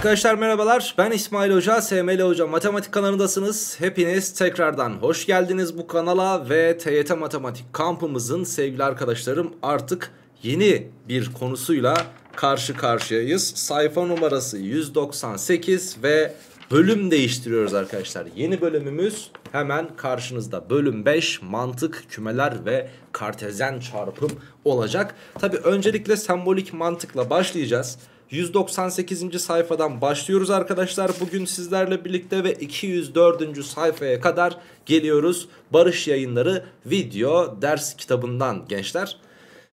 Arkadaşlar merhabalar ben İsmail Hoca, SML Hoca Matematik kanalındasınız. Hepiniz tekrardan hoş geldiniz bu kanala ve TYT Matematik kampımızın sevgili arkadaşlarım artık yeni bir konusuyla karşı karşıyayız. Sayfa numarası 198 ve bölüm değiştiriyoruz arkadaşlar. Yeni bölümümüz hemen karşınızda. Bölüm 5 mantık, kümeler ve kartezyen çarpım olacak. Tabi öncelikle sembolik mantıkla başlayacağız. 198. sayfadan başlıyoruz arkadaşlar. Bugün sizlerle birlikte ve 204. sayfaya kadar geliyoruz. Barış Yayınları video ders kitabından gençler.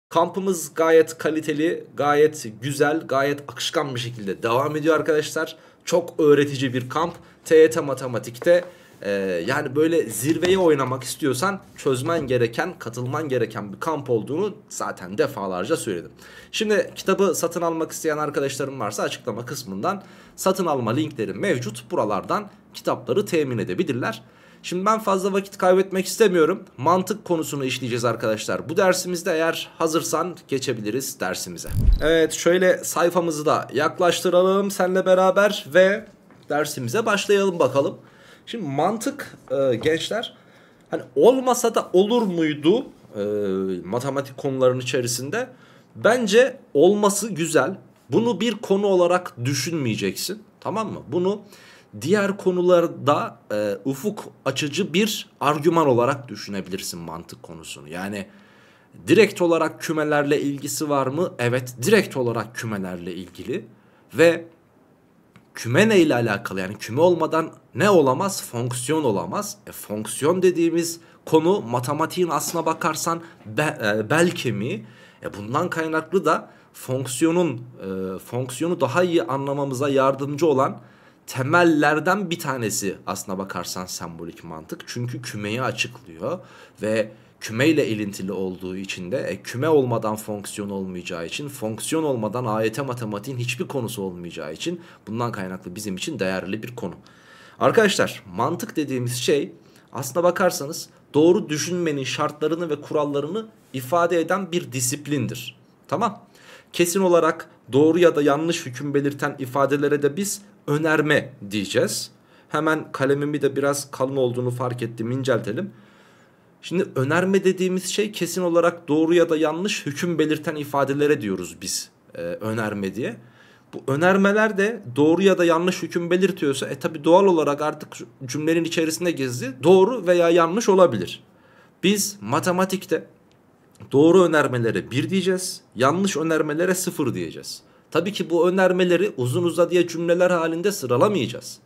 Kampımız gayet kaliteli, gayet güzel, gayet akışkan bir şekilde devam ediyor arkadaşlar. Çok öğretici bir kamp. TYT Matematik'te ee, yani böyle zirveye oynamak istiyorsan çözmen gereken, katılman gereken bir kamp olduğunu zaten defalarca söyledim. Şimdi kitabı satın almak isteyen arkadaşlarım varsa açıklama kısmından satın alma linkleri mevcut. Buralardan kitapları temin edebilirler. Şimdi ben fazla vakit kaybetmek istemiyorum. Mantık konusunu işleyeceğiz arkadaşlar. Bu dersimizde eğer hazırsan geçebiliriz dersimize. Evet şöyle sayfamızı da yaklaştıralım seninle beraber ve dersimize başlayalım bakalım. Şimdi mantık e, gençler hani olmasa da olur muydu e, matematik konularının içerisinde? Bence olması güzel. Bunu bir konu olarak düşünmeyeceksin. Tamam mı? Bunu diğer konularda e, ufuk açıcı bir argüman olarak düşünebilirsin mantık konusunu. Yani direkt olarak kümelerle ilgisi var mı? Evet direkt olarak kümelerle ilgili ve küme ne ile alakalı? Yani küme olmadan ne olamaz? Fonksiyon olamaz. E, fonksiyon dediğimiz konu matematiğin aslına bakarsan be, e, bel kemiği. E, bundan kaynaklı da fonksiyonun e, fonksiyonu daha iyi anlamamıza yardımcı olan temellerden bir tanesi aslına bakarsan sembolik mantık. Çünkü kümeyi açıklıyor ve kümeyle ilintili olduğu için de e, küme olmadan fonksiyon olmayacağı için fonksiyon olmadan AYT matematiğin hiçbir konusu olmayacağı için bundan kaynaklı bizim için değerli bir konu. Arkadaşlar mantık dediğimiz şey aslına bakarsanız doğru düşünmenin şartlarını ve kurallarını ifade eden bir disiplindir. Tamam. Kesin olarak doğru ya da yanlış hüküm belirten ifadelere de biz önerme diyeceğiz. Hemen kalemimi de biraz kalın olduğunu fark ettim inceltelim. Şimdi önerme dediğimiz şey kesin olarak doğru ya da yanlış hüküm belirten ifadelere diyoruz biz e, önerme diye. Bu önermeler de doğru ya da yanlış hüküm belirtiyorsa e tabi doğal olarak artık cümlenin içerisinde gizli doğru veya yanlış olabilir. Biz matematikte doğru önermelere 1 diyeceğiz yanlış önermelere 0 diyeceğiz. Tabii ki bu önermeleri uzun uzadıya cümleler halinde sıralamayacağız.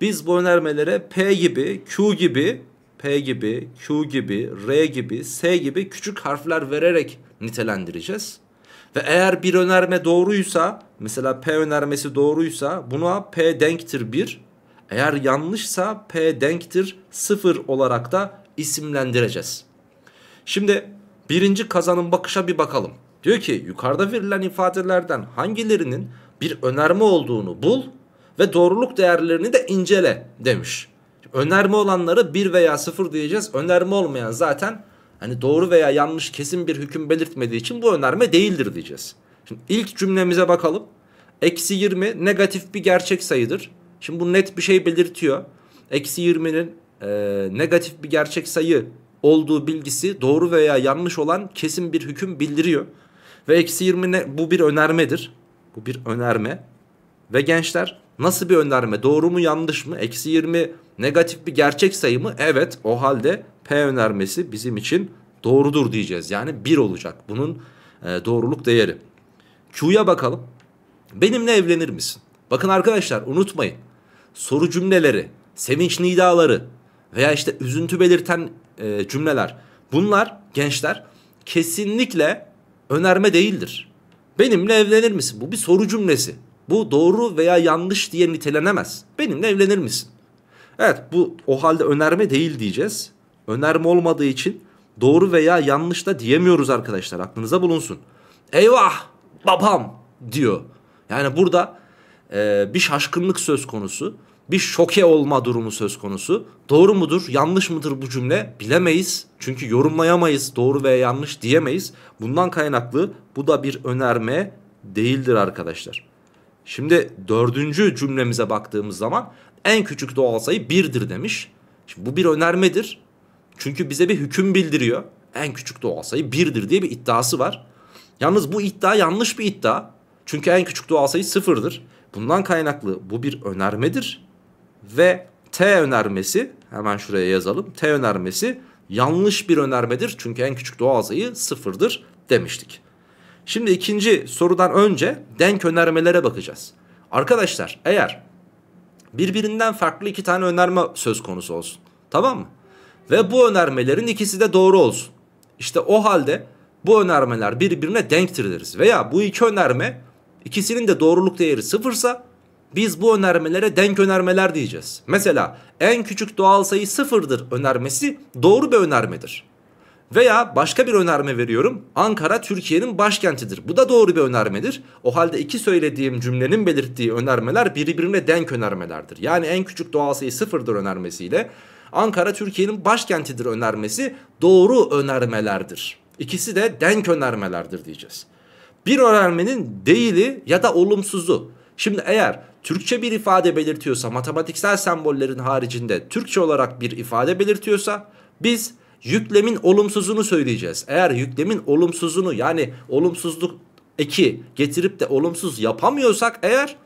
Biz bu önermelere P gibi, Q gibi P gibi, Q gibi, R gibi, S gibi küçük harfler vererek nitelendireceğiz. Ve eğer bir önerme doğruysa, mesela P önermesi doğruysa buna P denktir 1. Eğer yanlışsa P denktir 0 olarak da isimlendireceğiz. Şimdi birinci kazanın bakışa bir bakalım. Diyor ki yukarıda verilen ifadelerden hangilerinin bir önerme olduğunu bul ve doğruluk değerlerini de incele demiş. Önerme olanları 1 veya 0 diyeceğiz. Önerme olmayan zaten hani doğru veya yanlış kesin bir hüküm belirtmediği için bu önerme değildir diyeceğiz. Şimdi ilk cümlemize bakalım. Eksi 20 negatif bir gerçek sayıdır. Şimdi bu net bir şey belirtiyor. Eksi 20'nin e, negatif bir gerçek sayı olduğu bilgisi doğru veya yanlış olan kesin bir hüküm bildiriyor. Ve eksi 20 ne, bu bir önermedir. Bu bir önerme. Ve gençler Nasıl bir önerme? Doğru mu yanlış mı? Eksi 20 negatif bir gerçek sayı mı? Evet o halde P önermesi bizim için doğrudur diyeceğiz. Yani 1 olacak bunun e, doğruluk değeri. Q'ya bakalım. Benimle evlenir misin? Bakın arkadaşlar unutmayın. Soru cümleleri, sevinç nidaları veya işte üzüntü belirten e, cümleler. Bunlar gençler kesinlikle önerme değildir. Benimle evlenir misin? Bu bir soru cümlesi. Bu doğru veya yanlış diye nitelenemez. Benimle evlenir misin? Evet bu o halde önerme değil diyeceğiz. Önerme olmadığı için doğru veya yanlış da diyemiyoruz arkadaşlar. Aklınıza bulunsun. Eyvah babam diyor. Yani burada e, bir şaşkınlık söz konusu. Bir şoke olma durumu söz konusu. Doğru mudur yanlış mıdır bu cümle bilemeyiz. Çünkü yorumlayamayız doğru veya yanlış diyemeyiz. Bundan kaynaklı bu da bir önerme değildir arkadaşlar. Şimdi dördüncü cümlemize baktığımız zaman en küçük doğal sayı birdir demiş. Şimdi bu bir önermedir. Çünkü bize bir hüküm bildiriyor. En küçük doğal sayı birdir diye bir iddiası var. Yalnız bu iddia yanlış bir iddia. Çünkü en küçük doğal sayı sıfırdır. Bundan kaynaklı bu bir önermedir. Ve T önermesi hemen şuraya yazalım. T önermesi yanlış bir önermedir. Çünkü en küçük doğal sayı sıfırdır demiştik. Şimdi ikinci sorudan önce denk önermelere bakacağız. Arkadaşlar eğer birbirinden farklı iki tane önerme söz konusu olsun. Tamam mı? Ve bu önermelerin ikisi de doğru olsun. İşte o halde bu önermeler birbirine denktir deriz. Veya bu iki önerme ikisinin de doğruluk değeri sıfırsa biz bu önermelere denk önermeler diyeceğiz. Mesela en küçük doğal sayı sıfırdır önermesi doğru bir önermedir. Veya başka bir önerme veriyorum. Ankara Türkiye'nin başkentidir. Bu da doğru bir önermedir. O halde iki söylediğim cümlenin belirttiği önermeler birbirine denk önermelerdir. Yani en küçük doğal sayı sıfırdır önermesiyle Ankara Türkiye'nin başkentidir önermesi doğru önermelerdir. İkisi de denk önermelerdir diyeceğiz. Bir önermenin değili ya da olumsuzu. Şimdi eğer Türkçe bir ifade belirtiyorsa matematiksel sembollerin haricinde Türkçe olarak bir ifade belirtiyorsa biz yüklemin olumsuzunu söyleyeceğiz. Eğer yüklemin olumsuzunu yani olumsuzluk eki getirip de olumsuz yapamıyorsak eğer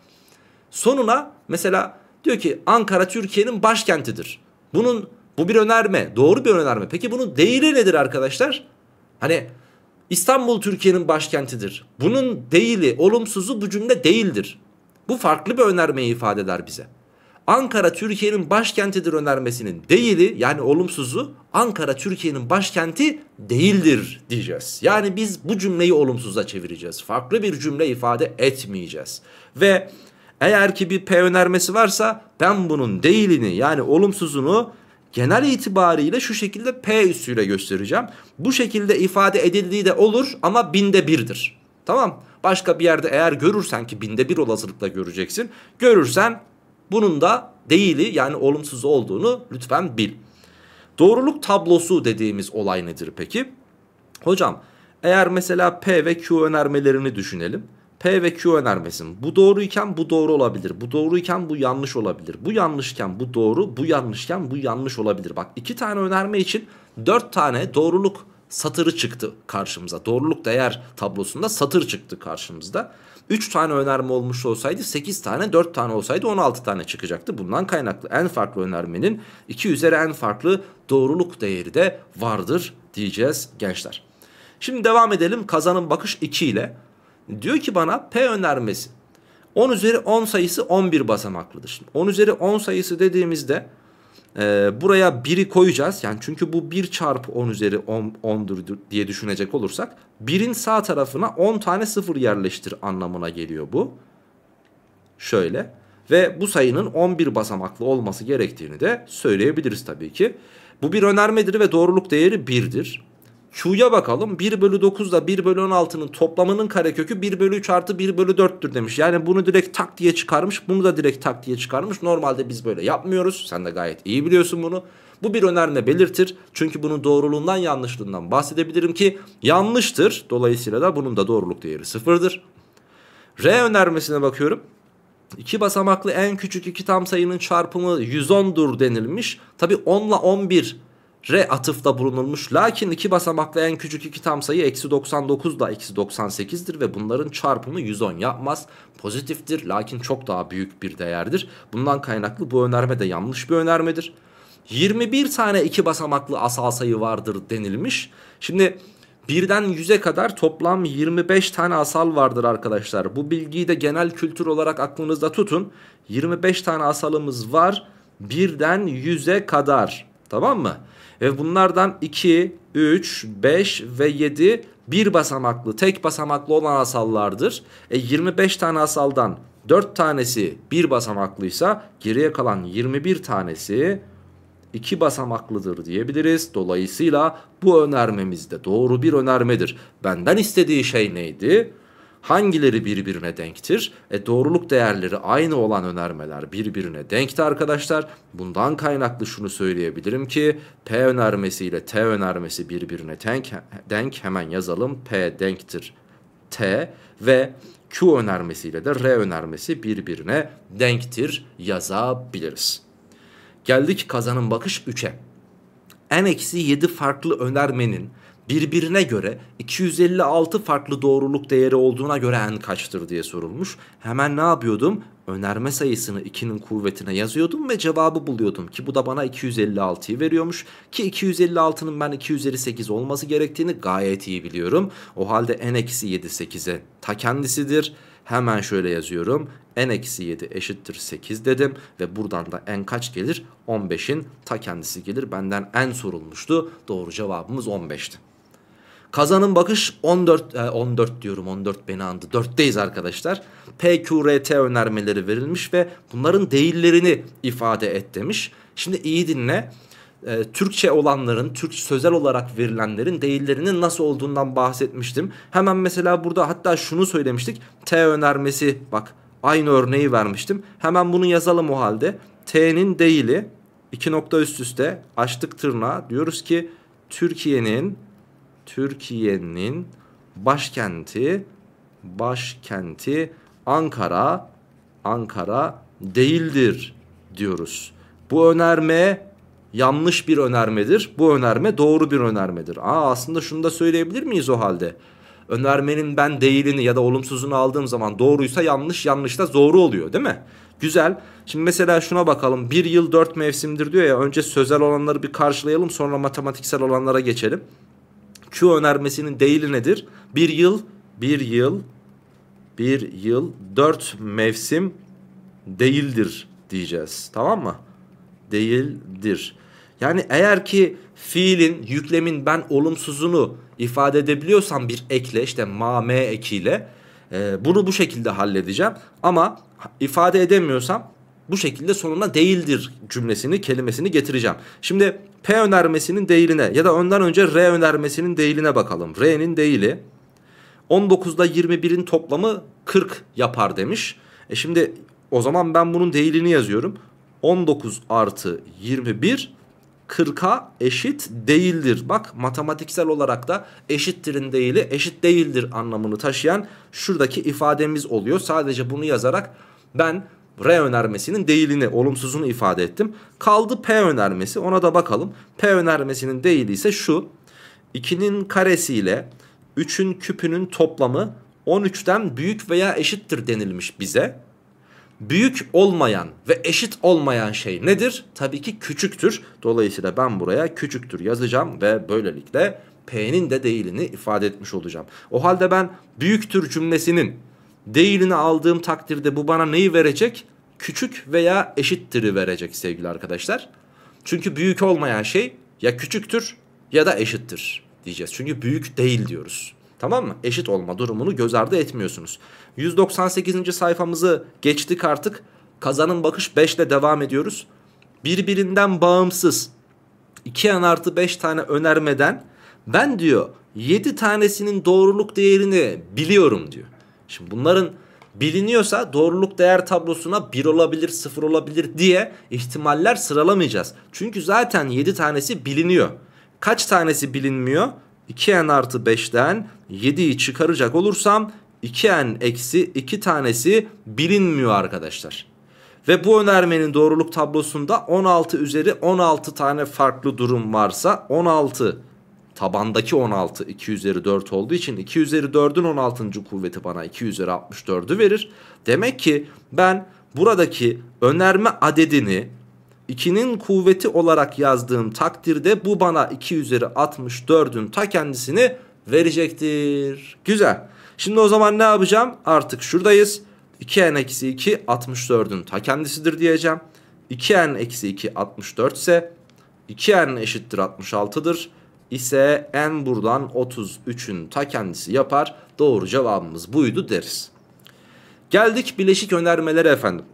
sonuna mesela diyor ki Ankara Türkiye'nin başkentidir. Bunun bu bir önerme doğru bir önerme. Peki bunun değeri nedir arkadaşlar? Hani İstanbul Türkiye'nin başkentidir. Bunun değili olumsuzu bu cümle değildir. Bu farklı bir önermeyi ifade eder bize. Ankara Türkiye'nin başkentidir önermesinin değili yani olumsuzu Ankara Türkiye'nin başkenti değildir diyeceğiz. Yani biz bu cümleyi olumsuza çevireceğiz. Farklı bir cümle ifade etmeyeceğiz. Ve eğer ki bir P önermesi varsa ben bunun değilini yani olumsuzunu genel itibariyle şu şekilde P üssüyle göstereceğim. Bu şekilde ifade edildiği de olur ama binde birdir. Tamam Başka bir yerde eğer görürsen ki binde bir olasılıkla göreceksin. Görürsen bunun da değili yani olumsuz olduğunu lütfen bil. Doğruluk tablosu dediğimiz olay nedir peki? Hocam eğer mesela P ve Q önermelerini düşünelim. P ve Q önermesin. Bu doğruyken bu doğru olabilir. Bu doğruyken bu yanlış olabilir. Bu yanlışken bu doğru, bu yanlışken bu yanlış olabilir. Bak iki tane önerme için dört tane doğruluk satırı çıktı karşımıza. Doğruluk değer tablosunda satır çıktı karşımızda. 3 tane önerme olmuş olsaydı 8 tane 4 tane olsaydı 16 tane çıkacaktı. Bundan kaynaklı en farklı önermenin 2 üzeri en farklı doğruluk değeri de vardır diyeceğiz gençler. Şimdi devam edelim kazanın bakış 2 ile. Diyor ki bana P önermesi. 10 üzeri 10 sayısı 11 basamaklıdır. Şimdi 10 üzeri 10 sayısı dediğimizde e, buraya 1'i koyacağız. Yani çünkü bu 1 çarpı 10 üzeri 10, 10'dur diye düşünecek olursak 1'in sağ tarafına 10 tane sıfır yerleştir anlamına geliyor bu. Şöyle ve bu sayının 11 basamaklı olması gerektiğini de söyleyebiliriz tabii ki. Bu bir önermedir ve doğruluk değeri 1'dir. Q'ya bakalım 1 bölü 9 ile 1 bölü 16'nın toplamının karekökü 1 bölü 3 artı 1 bölü 4'tür demiş. Yani bunu direkt tak diye çıkarmış bunu da direkt tak diye çıkarmış. Normalde biz böyle yapmıyoruz sen de gayet iyi biliyorsun bunu. Bu bir önerme belirtir. Çünkü bunun doğruluğundan yanlışlığından bahsedebilirim ki yanlıştır. Dolayısıyla da bunun da doğruluk değeri sıfırdır. R önermesine bakıyorum. İki basamaklı en küçük iki tam sayının çarpımı 110'dur denilmiş. Tabi 10 ile 11 re atıfta bulunulmuş. Lakin iki basamaklı en küçük iki tam sayı eksi 99 da eksi 98'dir ve bunların çarpımı 110 yapmaz. Pozitiftir lakin çok daha büyük bir değerdir. Bundan kaynaklı bu önerme de yanlış bir önermedir. 21 tane iki basamaklı asal sayı vardır denilmiş. Şimdi birden 100'e kadar toplam 25 tane asal vardır arkadaşlar. Bu bilgiyi de genel kültür olarak aklınızda tutun. 25 tane asalımız var birden 100'e kadar tamam mı? Ve bunlardan 2, 3, 5 ve 7 bir basamaklı, tek basamaklı olan asallardır. E 25 tane asaldan 4 tanesi bir basamaklıysa geriye kalan 21 tanesi iki basamaklıdır diyebiliriz. Dolayısıyla bu önermemiz de doğru bir önermedir. Benden istediği şey neydi? Hangileri birbirine denktir? E doğruluk değerleri aynı olan önermeler birbirine denkti arkadaşlar. Bundan kaynaklı şunu söyleyebilirim ki P önermesi ile T önermesi birbirine denk, denk hemen yazalım. P denktir T ve Q önermesi ile de R önermesi birbirine denktir yazabiliriz. Geldik kazanın bakış 3'e. N-7 farklı önermenin birbirine göre 256 farklı doğruluk değeri olduğuna göre n kaçtır diye sorulmuş. Hemen ne yapıyordum? Önerme sayısını 2'nin kuvvetine yazıyordum ve cevabı buluyordum ki bu da bana 256'yı veriyormuş. Ki 256'nın ben 258 olması gerektiğini gayet iyi biliyorum. O halde n-7 8'e ta kendisidir. Hemen şöyle yazıyorum. n-7 eşittir 8 dedim. Ve buradan da n kaç gelir? 15'in ta kendisi gelir. Benden n sorulmuştu. Doğru cevabımız 15'ti. Kazanın bakış 14 14 e, diyorum 14 beni andı. 4'teyiz arkadaşlar. PQRT önermeleri verilmiş ve bunların değillerini ifade et demiş. Şimdi iyi dinle. E, Türkçe olanların, Türk sözel olarak verilenlerin değillerinin nasıl olduğundan bahsetmiştim. Hemen mesela burada hatta şunu söylemiştik. T önermesi bak aynı örneği vermiştim. Hemen bunu yazalım o halde. T'nin değili 2 nokta üst üste açtık tırnağı diyoruz ki Türkiye'nin Türkiye'nin başkenti başkenti Ankara Ankara değildir diyoruz. Bu önerme yanlış bir önermedir. Bu önerme doğru bir önermedir. Aa aslında şunu da söyleyebilir miyiz o halde? Önermenin ben değilini ya da olumsuzunu aldığım zaman doğruysa yanlış, yanlış da doğru oluyor değil mi? Güzel. Şimdi mesela şuna bakalım. Bir yıl dört mevsimdir diyor ya. Önce sözel olanları bir karşılayalım sonra matematiksel olanlara geçelim. Q önermesinin değili nedir? Bir yıl, bir yıl, bir yıl, dört mevsim değildir diyeceğiz. Tamam mı? Değildir. Yani eğer ki fiilin, yüklemin ben olumsuzunu ifade edebiliyorsam bir ekle işte ma me ekiyle e, bunu bu şekilde halledeceğim. Ama ifade edemiyorsam bu şekilde sonuna değildir cümlesini, kelimesini getireceğim. Şimdi P önermesinin değiline ya da ondan önce R önermesinin değiline bakalım. R'nin değili 19'da 21'in toplamı 40 yapar demiş. E şimdi o zaman ben bunun değilini yazıyorum. 19 artı 21 40'a eşit değildir. Bak matematiksel olarak da eşittirin değili eşit değildir anlamını taşıyan şuradaki ifademiz oluyor. Sadece bunu yazarak ben R önermesinin değilini, olumsuzunu ifade ettim. Kaldı P önermesi. Ona da bakalım. P önermesinin değili ise şu. 2'nin karesiyle 3'ün küpünün toplamı 13'ten büyük veya eşittir denilmiş bize. Büyük olmayan ve eşit olmayan şey nedir? Tabii ki küçüktür. Dolayısıyla ben buraya küçüktür yazacağım ve böylelikle P'nin de değilini ifade etmiş olacağım. O halde ben büyüktür cümlesinin değilini aldığım takdirde bu bana neyi verecek? Küçük veya eşittir'i verecek sevgili arkadaşlar. Çünkü büyük olmayan şey ya küçüktür ya da eşittir diyeceğiz. Çünkü büyük değil diyoruz. Tamam mı? Eşit olma durumunu göz ardı etmiyorsunuz. 198. sayfamızı geçtik artık. Kazanın bakış 5 ile devam ediyoruz. Birbirinden bağımsız 2 yan artı 5 tane önermeden ben diyor 7 tanesinin doğruluk değerini biliyorum diyor. Şimdi bunların biliniyorsa doğruluk değer tablosuna 1 olabilir 0 olabilir diye ihtimaller sıralamayacağız. Çünkü zaten 7 tanesi biliniyor. Kaç tanesi bilinmiyor? 2n artı 5'ten 7'yi çıkaracak olursam 2n eksi 2 tanesi bilinmiyor arkadaşlar. Ve bu önermenin doğruluk tablosunda 16 üzeri 16 tane farklı durum varsa 16 tabandaki 16 2 üzeri 4 olduğu için 2 üzeri 4'ün 16. kuvveti bana 2 üzeri 64'ü verir. Demek ki ben buradaki önerme adedini 2'nin kuvveti olarak yazdığım takdirde bu bana 2 üzeri 64'ün ta kendisini verecektir. Güzel. Şimdi o zaman ne yapacağım? Artık şuradayız. 2n-2 64'ün ta kendisidir diyeceğim. 2n-2 64 ise 2n eşittir 66'dır ise n buradan 33'ün ta kendisi yapar. Doğru cevabımız buydu deriz. Geldik bileşik önermelere efendim.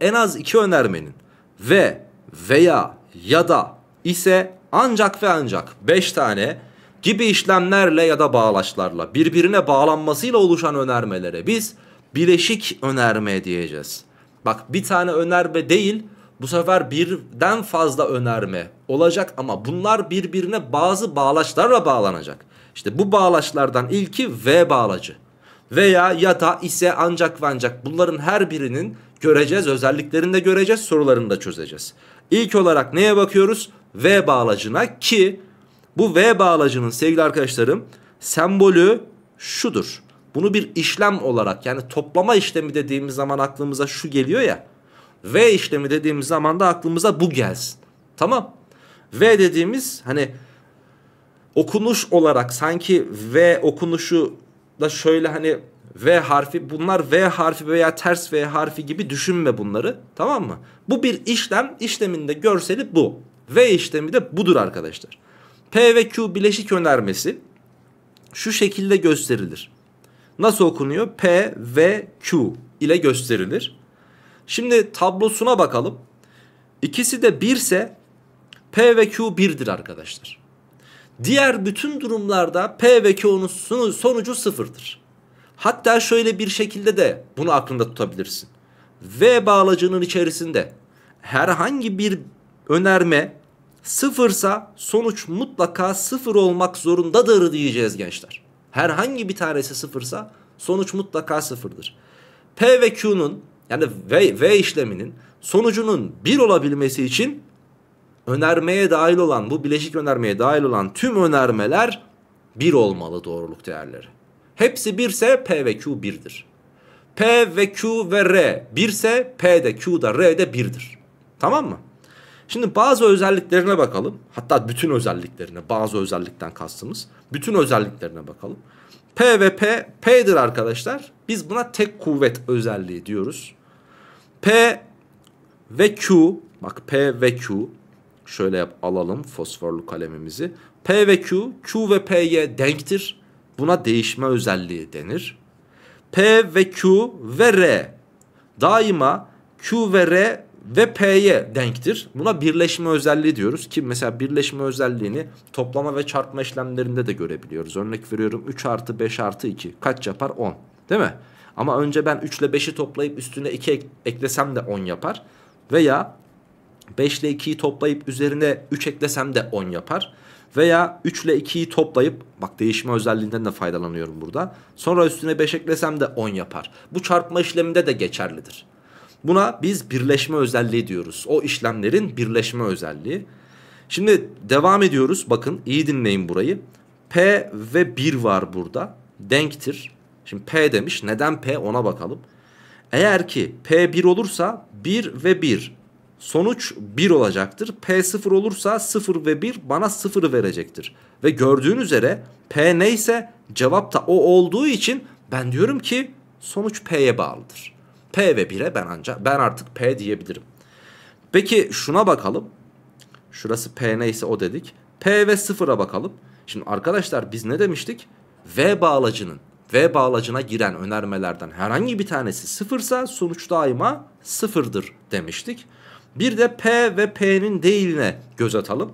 En az iki önermenin ve veya ya da ise ancak ve ancak 5 tane gibi işlemlerle ya da bağlaçlarla birbirine bağlanmasıyla oluşan önermelere biz bileşik önerme diyeceğiz. Bak bir tane önerme değil bu sefer birden fazla önerme olacak ama bunlar birbirine bazı bağlaçlarla bağlanacak. İşte bu bağlaçlardan ilki V bağlacı. Veya ya da ise ancak ve ancak bunların her birinin göreceğiz, özelliklerini de göreceğiz, sorularını da çözeceğiz. İlk olarak neye bakıyoruz? V bağlacına ki bu V bağlacının sevgili arkadaşlarım sembolü şudur. Bunu bir işlem olarak yani toplama işlemi dediğimiz zaman aklımıza şu geliyor ya. V işlemi dediğimiz zaman da aklımıza bu gelsin. Tamam. V dediğimiz hani okunuş olarak sanki V okunuşu da şöyle hani V harfi bunlar V harfi veya ters V harfi gibi düşünme bunları tamam mı? Bu bir işlem işleminde görseli bu. V işlemi de budur arkadaşlar. P ve Q bileşik önermesi şu şekilde gösterilir. Nasıl okunuyor? P ve Q ile gösterilir. Şimdi tablosuna bakalım. İkisi de 1 ise P ve Q 1'dir arkadaşlar. Diğer bütün durumlarda P ve Q'nun sonucu 0'dır. Hatta şöyle bir şekilde de bunu aklında tutabilirsin. V bağlacının içerisinde herhangi bir önerme sıfırsa sonuç mutlaka sıfır olmak zorundadır diyeceğiz gençler. Herhangi bir tanesi sıfırsa sonuç mutlaka sıfırdır. P ve Q'nun yani V, v işleminin sonucunun 1 olabilmesi için önermeye dahil olan bu bileşik önermeye dahil olan tüm önermeler 1 olmalı doğruluk değerleri. Hepsi 1 ise P ve Q 1'dir. P ve Q ve R 1 ise P de Q da R de 1'dir. Tamam mı? Şimdi bazı özelliklerine bakalım. Hatta bütün özelliklerine bazı özellikten kastımız. Bütün özelliklerine bakalım. P ve P, P'dir arkadaşlar. Biz buna tek kuvvet özelliği diyoruz. P ve Q, bak P ve Q. Şöyle yap, alalım fosforlu kalemimizi. P ve Q, Q ve P'ye denktir. Buna değişme özelliği denir. P ve Q ve R daima Q ve R ve P'ye denktir. Buna birleşme özelliği diyoruz ki mesela birleşme özelliğini toplama ve çarpma işlemlerinde de görebiliyoruz. Örnek veriyorum 3 artı 5 artı 2 kaç yapar 10 değil mi? Ama önce ben 3 ile 5'i toplayıp üstüne 2 ek eklesem de 10 yapar. Veya 5 ile 2'yi toplayıp üzerine 3 eklesem de 10 yapar. Veya 3 ile 2'yi toplayıp bak değişme özelliğinden de faydalanıyorum burada. Sonra üstüne 5 eklesem de 10 yapar. Bu çarpma işleminde de geçerlidir. Buna biz birleşme özelliği diyoruz. O işlemlerin birleşme özelliği. Şimdi devam ediyoruz. Bakın iyi dinleyin burayı. P ve 1 var burada. Denktir. Şimdi P demiş. Neden P ona bakalım. Eğer ki P 1 olursa 1 ve 1 sonuç 1 olacaktır. P 0 olursa 0 ve 1 bana 0'ı verecektir. Ve gördüğün üzere P neyse cevap da o olduğu için ben diyorum ki sonuç P'ye bağlıdır. P ve 1'e ben ancak ben artık P diyebilirim. Peki şuna bakalım. Şurası P neyse o dedik. P ve 0'a bakalım. Şimdi arkadaşlar biz ne demiştik? V bağlacının V bağlacına giren önermelerden herhangi bir tanesi sıfırsa sonuç daima sıfırdır demiştik. Bir de P ve P'nin değiline göz atalım.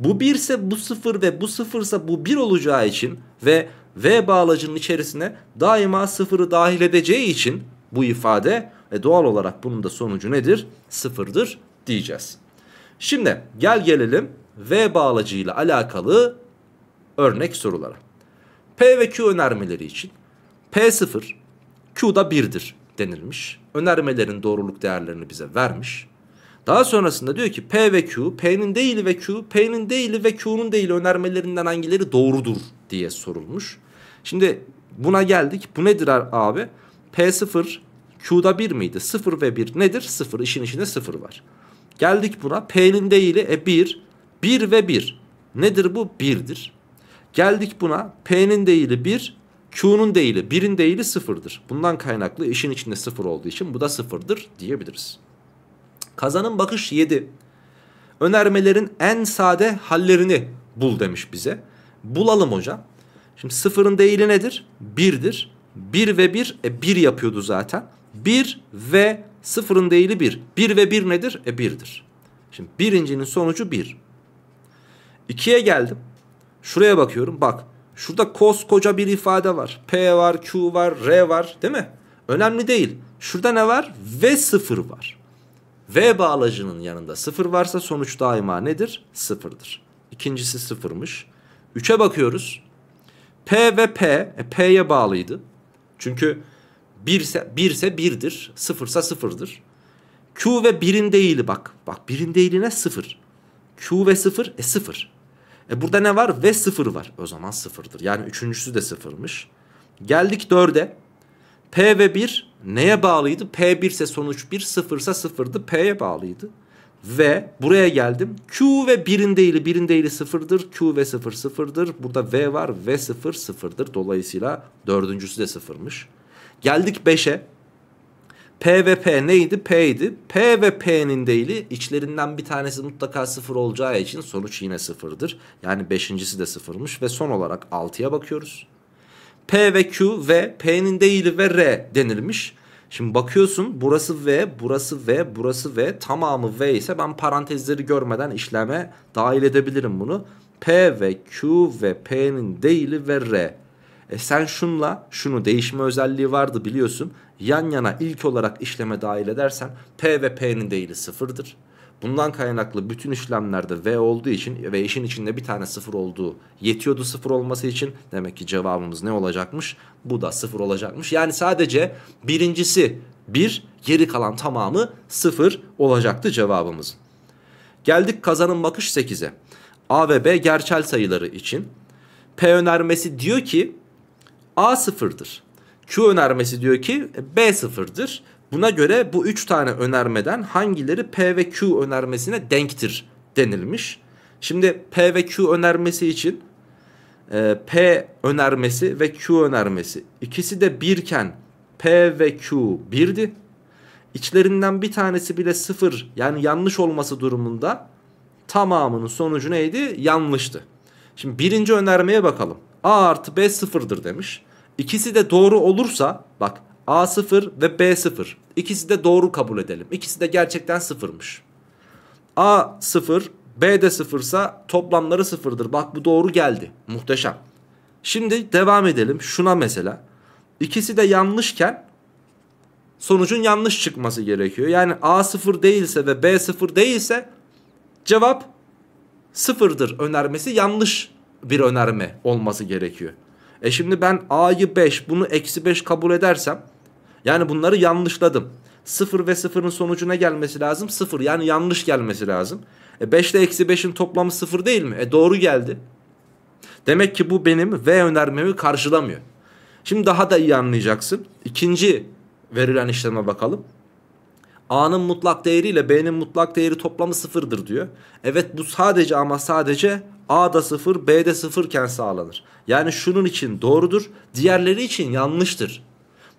Bu 1 ise bu 0 ve bu 0 ise bu 1 olacağı için ve V bağlacının içerisine daima 0'ı dahil edeceği için bu ifade. E doğal olarak bunun da sonucu nedir? Sıfırdır diyeceğiz. Şimdi gel gelelim V bağlacıyla alakalı örnek sorulara. P ve Q önermeleri için P 0, Q da 1'dir denilmiş. Önermelerin doğruluk değerlerini bize vermiş. Daha sonrasında diyor ki P ve Q, P'nin değil ve Q, P'nin değil ve Q'nun değil önermelerinden hangileri doğrudur diye sorulmuş. Şimdi buna geldik. Bu nedir abi? P0 Q'da 1 miydi? 0 ve 1 nedir? 0. işin içinde 0 var. Geldik buna. P'nin değili e 1. 1 ve 1. Nedir bu? 1'dir. Geldik buna. P'nin değili 1. Q'nun değili 1'in değili 0'dır. Bundan kaynaklı işin içinde 0 olduğu için bu da 0'dır diyebiliriz. Kazanın bakış 7. Önermelerin en sade hallerini bul demiş bize. Bulalım hocam. Şimdi 0'ın değili nedir? 1'dir. 1 ve 1 e, 1 yapıyordu zaten. 1 ve 0'ın değili 1. 1 ve 1 nedir? E 1'dir. Şimdi birincinin sonucu 1. 2'ye geldim. Şuraya bakıyorum. Bak şurada koskoca bir ifade var. P var, Q var, R var değil mi? Önemli değil. Şurada ne var? V 0 var. V bağlacının yanında 0 varsa sonuç daima nedir? 0'dır. İkincisi 0'mış. 3'e bakıyoruz. P ve P, e, P'ye bağlıydı. Çünkü birse, birse birdir, sıfırsa sıfırdır. Q ve birin değili bak. Bak birin değiline sıfır. Q ve sıfır, e sıfır. E burada ne var? Ve sıfır var. O zaman sıfırdır. Yani üçüncüsü de sıfırmış. Geldik dörde. P ve bir neye bağlıydı? P birse sonuç bir, sıfırsa sıfırdı. 0'dı. P'ye bağlıydı ve buraya geldim. Q ve birin değili birin değili sıfırdır. Q ve sıfır sıfırdır. Burada V var. V sıfır sıfırdır. Dolayısıyla dördüncüsü de sıfırmış. Geldik 5'e. P ve P neydi? P idi. P ve P'nin değili içlerinden bir tanesi mutlaka sıfır olacağı için sonuç yine sıfırdır. Yani beşincisi de sıfırmış ve son olarak 6'ya bakıyoruz. P ve Q ve P'nin değili ve R denilmiş. Şimdi bakıyorsun burası V, burası V, burası V, tamamı V ise ben parantezleri görmeden işleme dahil edebilirim bunu. P ve Q ve P'nin değili ve R. E sen şunla şunu değişme özelliği vardı biliyorsun. Yan yana ilk olarak işleme dahil edersen P ve P'nin değili sıfırdır. Bundan kaynaklı bütün işlemlerde V olduğu için ve işin içinde bir tane sıfır olduğu yetiyordu sıfır olması için. Demek ki cevabımız ne olacakmış? Bu da sıfır olacakmış. Yani sadece birincisi bir, geri kalan tamamı sıfır olacaktı cevabımız. Geldik kazanın bakış 8'e. A ve B gerçel sayıları için. P önermesi diyor ki A sıfırdır. Q önermesi diyor ki B sıfırdır. Buna göre bu 3 tane önermeden hangileri P ve Q önermesine denktir denilmiş. Şimdi P ve Q önermesi için e, P önermesi ve Q önermesi ikisi de birken P ve Q birdi. İçlerinden bir tanesi bile sıfır yani yanlış olması durumunda tamamının sonucu neydi? Yanlıştı. Şimdi birinci önermeye bakalım. A artı B sıfırdır demiş. İkisi de doğru olursa bak A0 ve B0 ikisi de doğru kabul edelim. İkisi de gerçekten sıfırmış. A0 B de sıfırsa toplamları sıfırdır. Bak bu doğru geldi. Muhteşem. Şimdi devam edelim şuna mesela. İkisi de yanlışken sonucun yanlış çıkması gerekiyor. Yani A0 değilse ve B0 değilse cevap sıfırdır önermesi yanlış bir önerme olması gerekiyor. E şimdi ben A'yı 5 bunu eksi 5 kabul edersem yani bunları yanlışladım. 0 ve 0'ın sonucuna gelmesi lazım? 0 yani yanlış gelmesi lazım. E 5 ile eksi 5'in toplamı 0 değil mi? E doğru geldi. Demek ki bu benim V önermemi karşılamıyor. Şimdi daha da iyi anlayacaksın. İkinci verilen işleme bakalım. A'nın mutlak değeri ile B'nin mutlak değeri toplamı sıfırdır diyor. Evet bu sadece ama sadece A da sıfır B de sıfırken sağlanır. Yani şunun için doğrudur diğerleri için yanlıştır.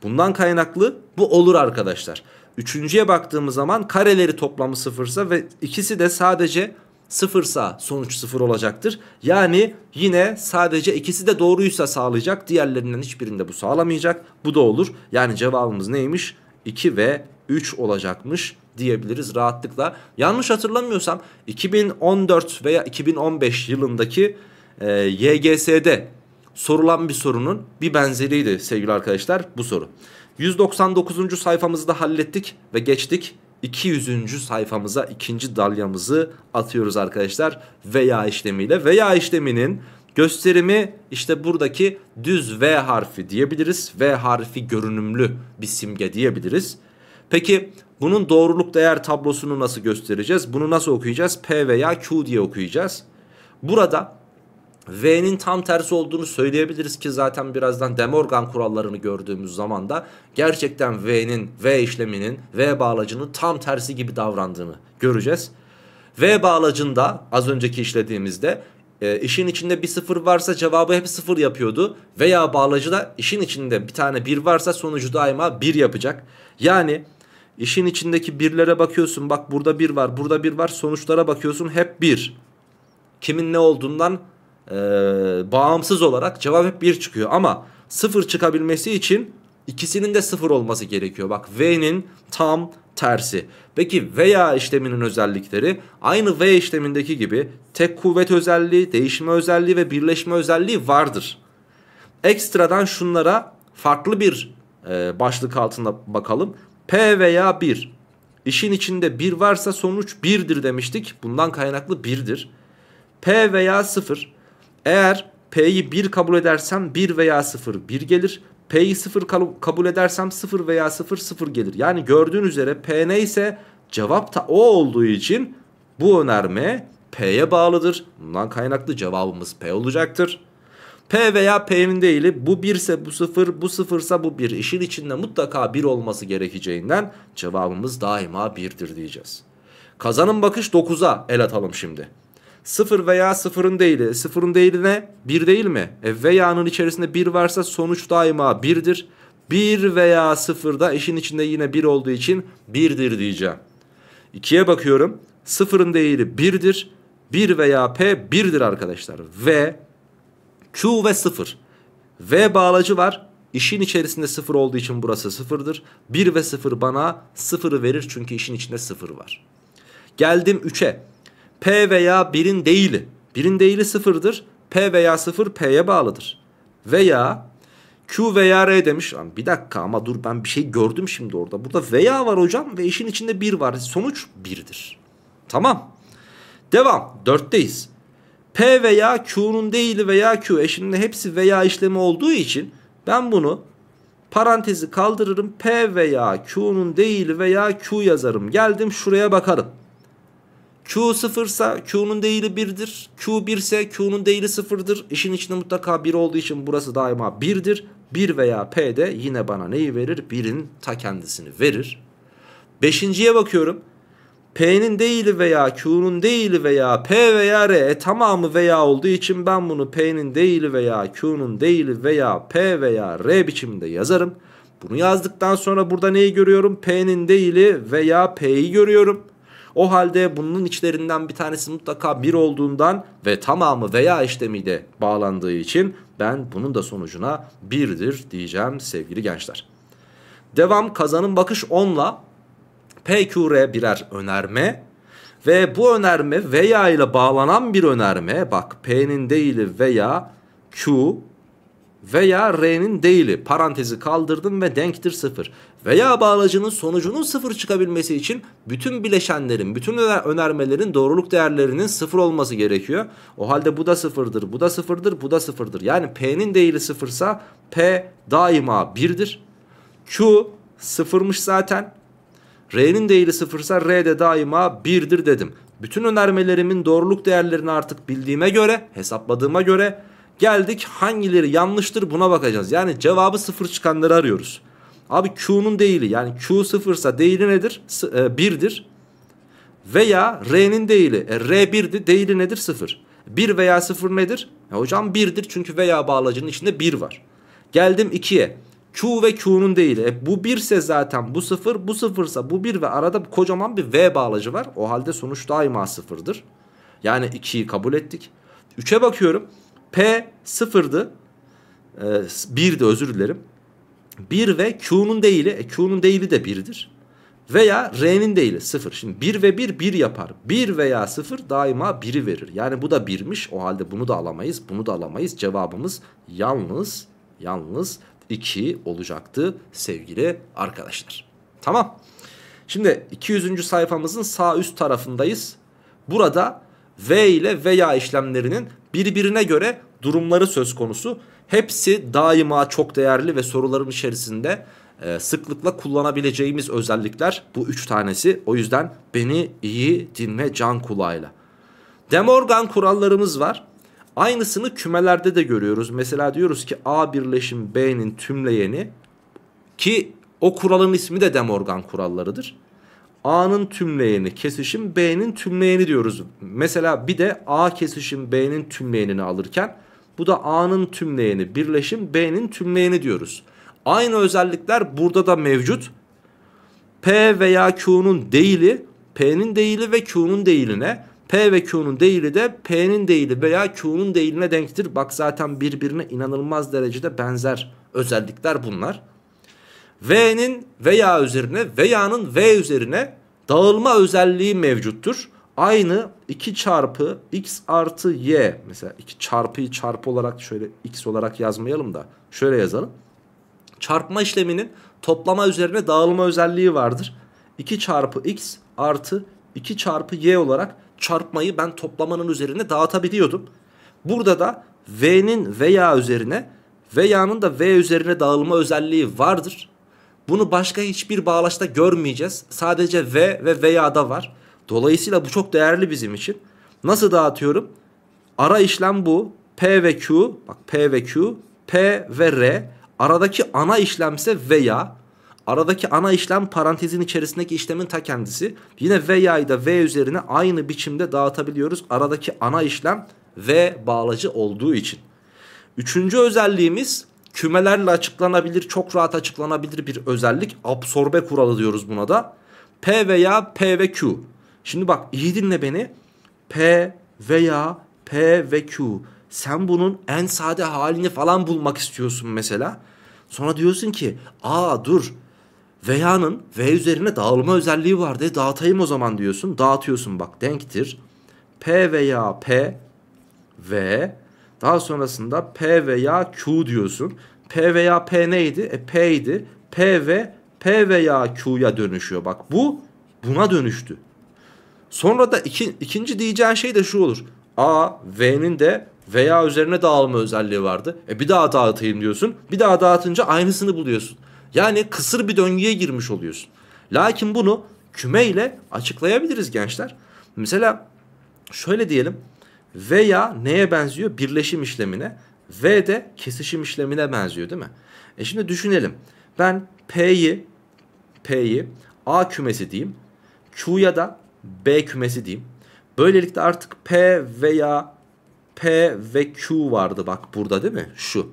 Bundan kaynaklı bu olur arkadaşlar. Üçüncüye baktığımız zaman kareleri toplamı sıfırsa ve ikisi de sadece sıfırsa sonuç sıfır olacaktır. Yani yine sadece ikisi de doğruysa sağlayacak. Diğerlerinden hiçbirinde bu sağlamayacak. Bu da olur. Yani cevabımız neymiş? 2 ve 3 olacakmış diyebiliriz rahatlıkla. Yanlış hatırlamıyorsam 2014 veya 2015 yılındaki e, YGS'de sorulan bir sorunun bir benzeriydi sevgili arkadaşlar bu soru. 199. sayfamızı da hallettik ve geçtik 200. sayfamıza ikinci dalyamızı atıyoruz arkadaşlar veya işlemiyle. Veya işleminin gösterimi işte buradaki düz V harfi diyebiliriz. V harfi görünümlü bir simge diyebiliriz. Peki bunun doğruluk değer tablosunu nasıl göstereceğiz? Bunu nasıl okuyacağız? P veya Q diye okuyacağız. Burada V'nin tam tersi olduğunu söyleyebiliriz ki zaten birazdan Demorgan kurallarını gördüğümüz zaman da gerçekten V'nin, V işleminin, V bağlacının tam tersi gibi davrandığını göreceğiz. V bağlacında az önceki işlediğimizde e, işin içinde bir sıfır varsa cevabı hep sıfır yapıyordu. Veya bağlacıda işin içinde bir tane bir varsa sonucu daima bir yapacak. Yani işin içindeki birlere bakıyorsun bak burada bir var burada bir var sonuçlara bakıyorsun hep bir. Kimin ne olduğundan e, bağımsız olarak cevap hep 1 çıkıyor. Ama 0 çıkabilmesi için ikisinin de 0 olması gerekiyor. Bak V'nin tam tersi. Peki veya işleminin özellikleri aynı V işlemindeki gibi tek kuvvet özelliği, değişme özelliği ve birleşme özelliği vardır. Ekstradan şunlara farklı bir e, başlık altında bakalım. P veya 1. İşin içinde 1 varsa sonuç 1'dir demiştik. Bundan kaynaklı 1'dir. P veya 0. Eğer P'yi 1 kabul edersem 1 veya 0 1 gelir. P'yi 0 kabul edersem 0 veya 0 0 gelir. Yani gördüğün üzere P neyse cevap da o olduğu için bu önerme P'ye bağlıdır. Bundan kaynaklı cevabımız P olacaktır. P veya P'nin değil. bu 1 ise bu 0, bu 0 ise bu 1. İşin içinde mutlaka 1 olması gerekeceğinden cevabımız daima 1'dir diyeceğiz. Kazanın bakış 9'a el atalım şimdi. Sıfır veya sıfırın değili. Sıfırın değili ne? Bir değil mi? E veyanın içerisinde bir varsa sonuç daima birdir. Bir veya sıfırda işin içinde yine bir olduğu için birdir diyeceğim. İkiye bakıyorum. Sıfırın değili birdir. Bir veya P birdir arkadaşlar. V, Q ve sıfır. V bağlacı var. İşin içerisinde sıfır olduğu için burası sıfırdır. Bir ve sıfır bana sıfırı verir çünkü işin içinde sıfır var. Geldim üçe. P veya 1'in değili. 1'in değili sıfırdır. P veya 0 P'ye bağlıdır. Veya Q veya R demiş. bir dakika ama dur ben bir şey gördüm şimdi orada. Burada veya var hocam ve işin içinde 1 var. Sonuç 1'dir. Tamam. Devam. 4'teyiz. P veya Q'nun değili veya Q eşinin hepsi veya işlemi olduğu için ben bunu parantezi kaldırırım. P veya Q'nun değili veya Q yazarım. Geldim şuraya bakarım. Q sıfırsa Q'nun değili birdir. Q 1 ise Q'nun değili sıfırdır. İşin içinde mutlaka bir olduğu için burası daima birdir. Bir veya P de yine bana neyi verir? Birin ta kendisini verir. Beşinciye bakıyorum. P'nin değili veya Q'nun değili veya P veya R e, tamamı veya olduğu için ben bunu P'nin değili veya Q'nun değili veya P veya R biçiminde yazarım. Bunu yazdıktan sonra burada neyi görüyorum? P'nin değili veya P'yi görüyorum. O halde bunun içlerinden bir tanesi mutlaka 1 olduğundan ve tamamı veya işlemiyle bağlandığı için ben bunun da sonucuna 1'dir diyeceğim sevgili gençler. Devam kazanın bakış 10'la PQR birer önerme ve bu önerme veya ile bağlanan bir önerme bak P'nin değili veya Q veya R'nin değili parantezi kaldırdım ve denktir 0 veya bağlacının sonucunun sıfır çıkabilmesi için bütün bileşenlerin, bütün önermelerin doğruluk değerlerinin sıfır olması gerekiyor. O halde bu da sıfırdır, bu da sıfırdır, bu da sıfırdır. Yani P'nin değeri sıfırsa P daima birdir. Q sıfırmış zaten. R'nin değeri sıfırsa R de daima birdir dedim. Bütün önermelerimin doğruluk değerlerini artık bildiğime göre, hesapladığıma göre geldik hangileri yanlıştır buna bakacağız. Yani cevabı sıfır çıkanları arıyoruz. Abi Q'nun değili yani Q sıfırsa değili nedir? S e, 1'dir. Veya R'nin değili. E, R 1'di değili nedir? sıfır bir veya sıfır nedir? E, hocam birdir çünkü veya bağlacının içinde bir var. Geldim ikiye Q ve Q'nun değili. E, bu birse zaten bu sıfır Bu sıfırsa bu bir ve arada kocaman bir V bağlacı var. O halde sonuç daima sıfırdır Yani 2'yi kabul ettik. 3'e bakıyorum. P sıfırdı E, 1'di özür dilerim. 1 ve Q'nun değili, e, Q'nun değili de 1'dir. Veya R'nin değili 0. Şimdi 1 ve 1 1 yapar. 1 veya 0 daima 1'i verir. Yani bu da 1'miş. O halde bunu da alamayız. Bunu da alamayız. Cevabımız yalnız yalnız 2 olacaktı sevgili arkadaşlar. Tamam. Şimdi 200. sayfamızın sağ üst tarafındayız. Burada V ile veya işlemlerinin birbirine göre durumları söz konusu. Hepsi daima çok değerli ve soruların içerisinde e, sıklıkla kullanabileceğimiz özellikler bu üç tanesi. O yüzden beni iyi dinle can kulağıyla. De Morgan kurallarımız var. Aynısını kümelerde de görüyoruz. Mesela diyoruz ki A birleşim B'nin tümleyeni ki o kuralın ismi de De Morgan kurallarıdır. A'nın tümleyeni kesişim B'nin tümleyeni diyoruz. Mesela bir de A kesişim B'nin tümleyenini alırken bu da A'nın tümleyeni birleşim B'nin tümleyeni diyoruz. Aynı özellikler burada da mevcut. P veya Q'nun değili P'nin değili ve Q'nun değiline P ve Q'nun değili de P'nin değili veya Q'nun değiline denktir. Bak zaten birbirine inanılmaz derecede benzer özellikler bunlar. V'nin veya üzerine veya'nın V üzerine dağılma özelliği mevcuttur aynı 2 çarpı x artı y mesela 2 çarpıyı çarpı olarak şöyle x olarak yazmayalım da şöyle yazalım. Çarpma işleminin toplama üzerine dağılma özelliği vardır. 2 çarpı x artı 2 çarpı y olarak çarpmayı ben toplamanın üzerine dağıtabiliyordum. Burada da v'nin veya üzerine veya'nın da v üzerine dağılma özelliği vardır. Bunu başka hiçbir bağlaçta görmeyeceğiz. Sadece v ve veya'da var. Dolayısıyla bu çok değerli bizim için. Nasıl dağıtıyorum? Ara işlem bu. P ve Q. Bak P ve Q. P ve R. Aradaki ana işlemse veya. Aradaki ana işlem parantezin içerisindeki işlemin ta kendisi. Yine veya'yı da V üzerine aynı biçimde dağıtabiliyoruz. Aradaki ana işlem V bağlacı olduğu için. Üçüncü özelliğimiz kümelerle açıklanabilir, çok rahat açıklanabilir bir özellik. Absorbe kuralı diyoruz buna da. P veya P ve Q. Şimdi bak iyi dinle beni. P veya P ve Q. Sen bunun en sade halini falan bulmak istiyorsun mesela. Sonra diyorsun ki A dur veya'nın V üzerine dağılma özelliği var diye dağıtayım o zaman diyorsun. Dağıtıyorsun bak denktir. P veya P V daha sonrasında P veya Q diyorsun. P veya P neydi? E P idi. P ve P veya Q'ya dönüşüyor. Bak bu buna dönüştü. Sonra da iki, ikinci diyeceğin şey de şu olur. A, V'nin de veya üzerine dağılma özelliği vardı. E bir daha dağıtayım diyorsun. Bir daha dağıtınca aynısını buluyorsun. Yani kısır bir döngüye girmiş oluyorsun. Lakin bunu küme ile açıklayabiliriz gençler. Mesela şöyle diyelim. Veya neye benziyor? Birleşim işlemine. V de kesişim işlemine benziyor değil mi? E şimdi düşünelim. Ben P'yi P'yi A kümesi diyeyim. Q'ya da B kümesi diyeyim. Böylelikle artık P veya P ve Q vardı bak burada değil mi? Şu.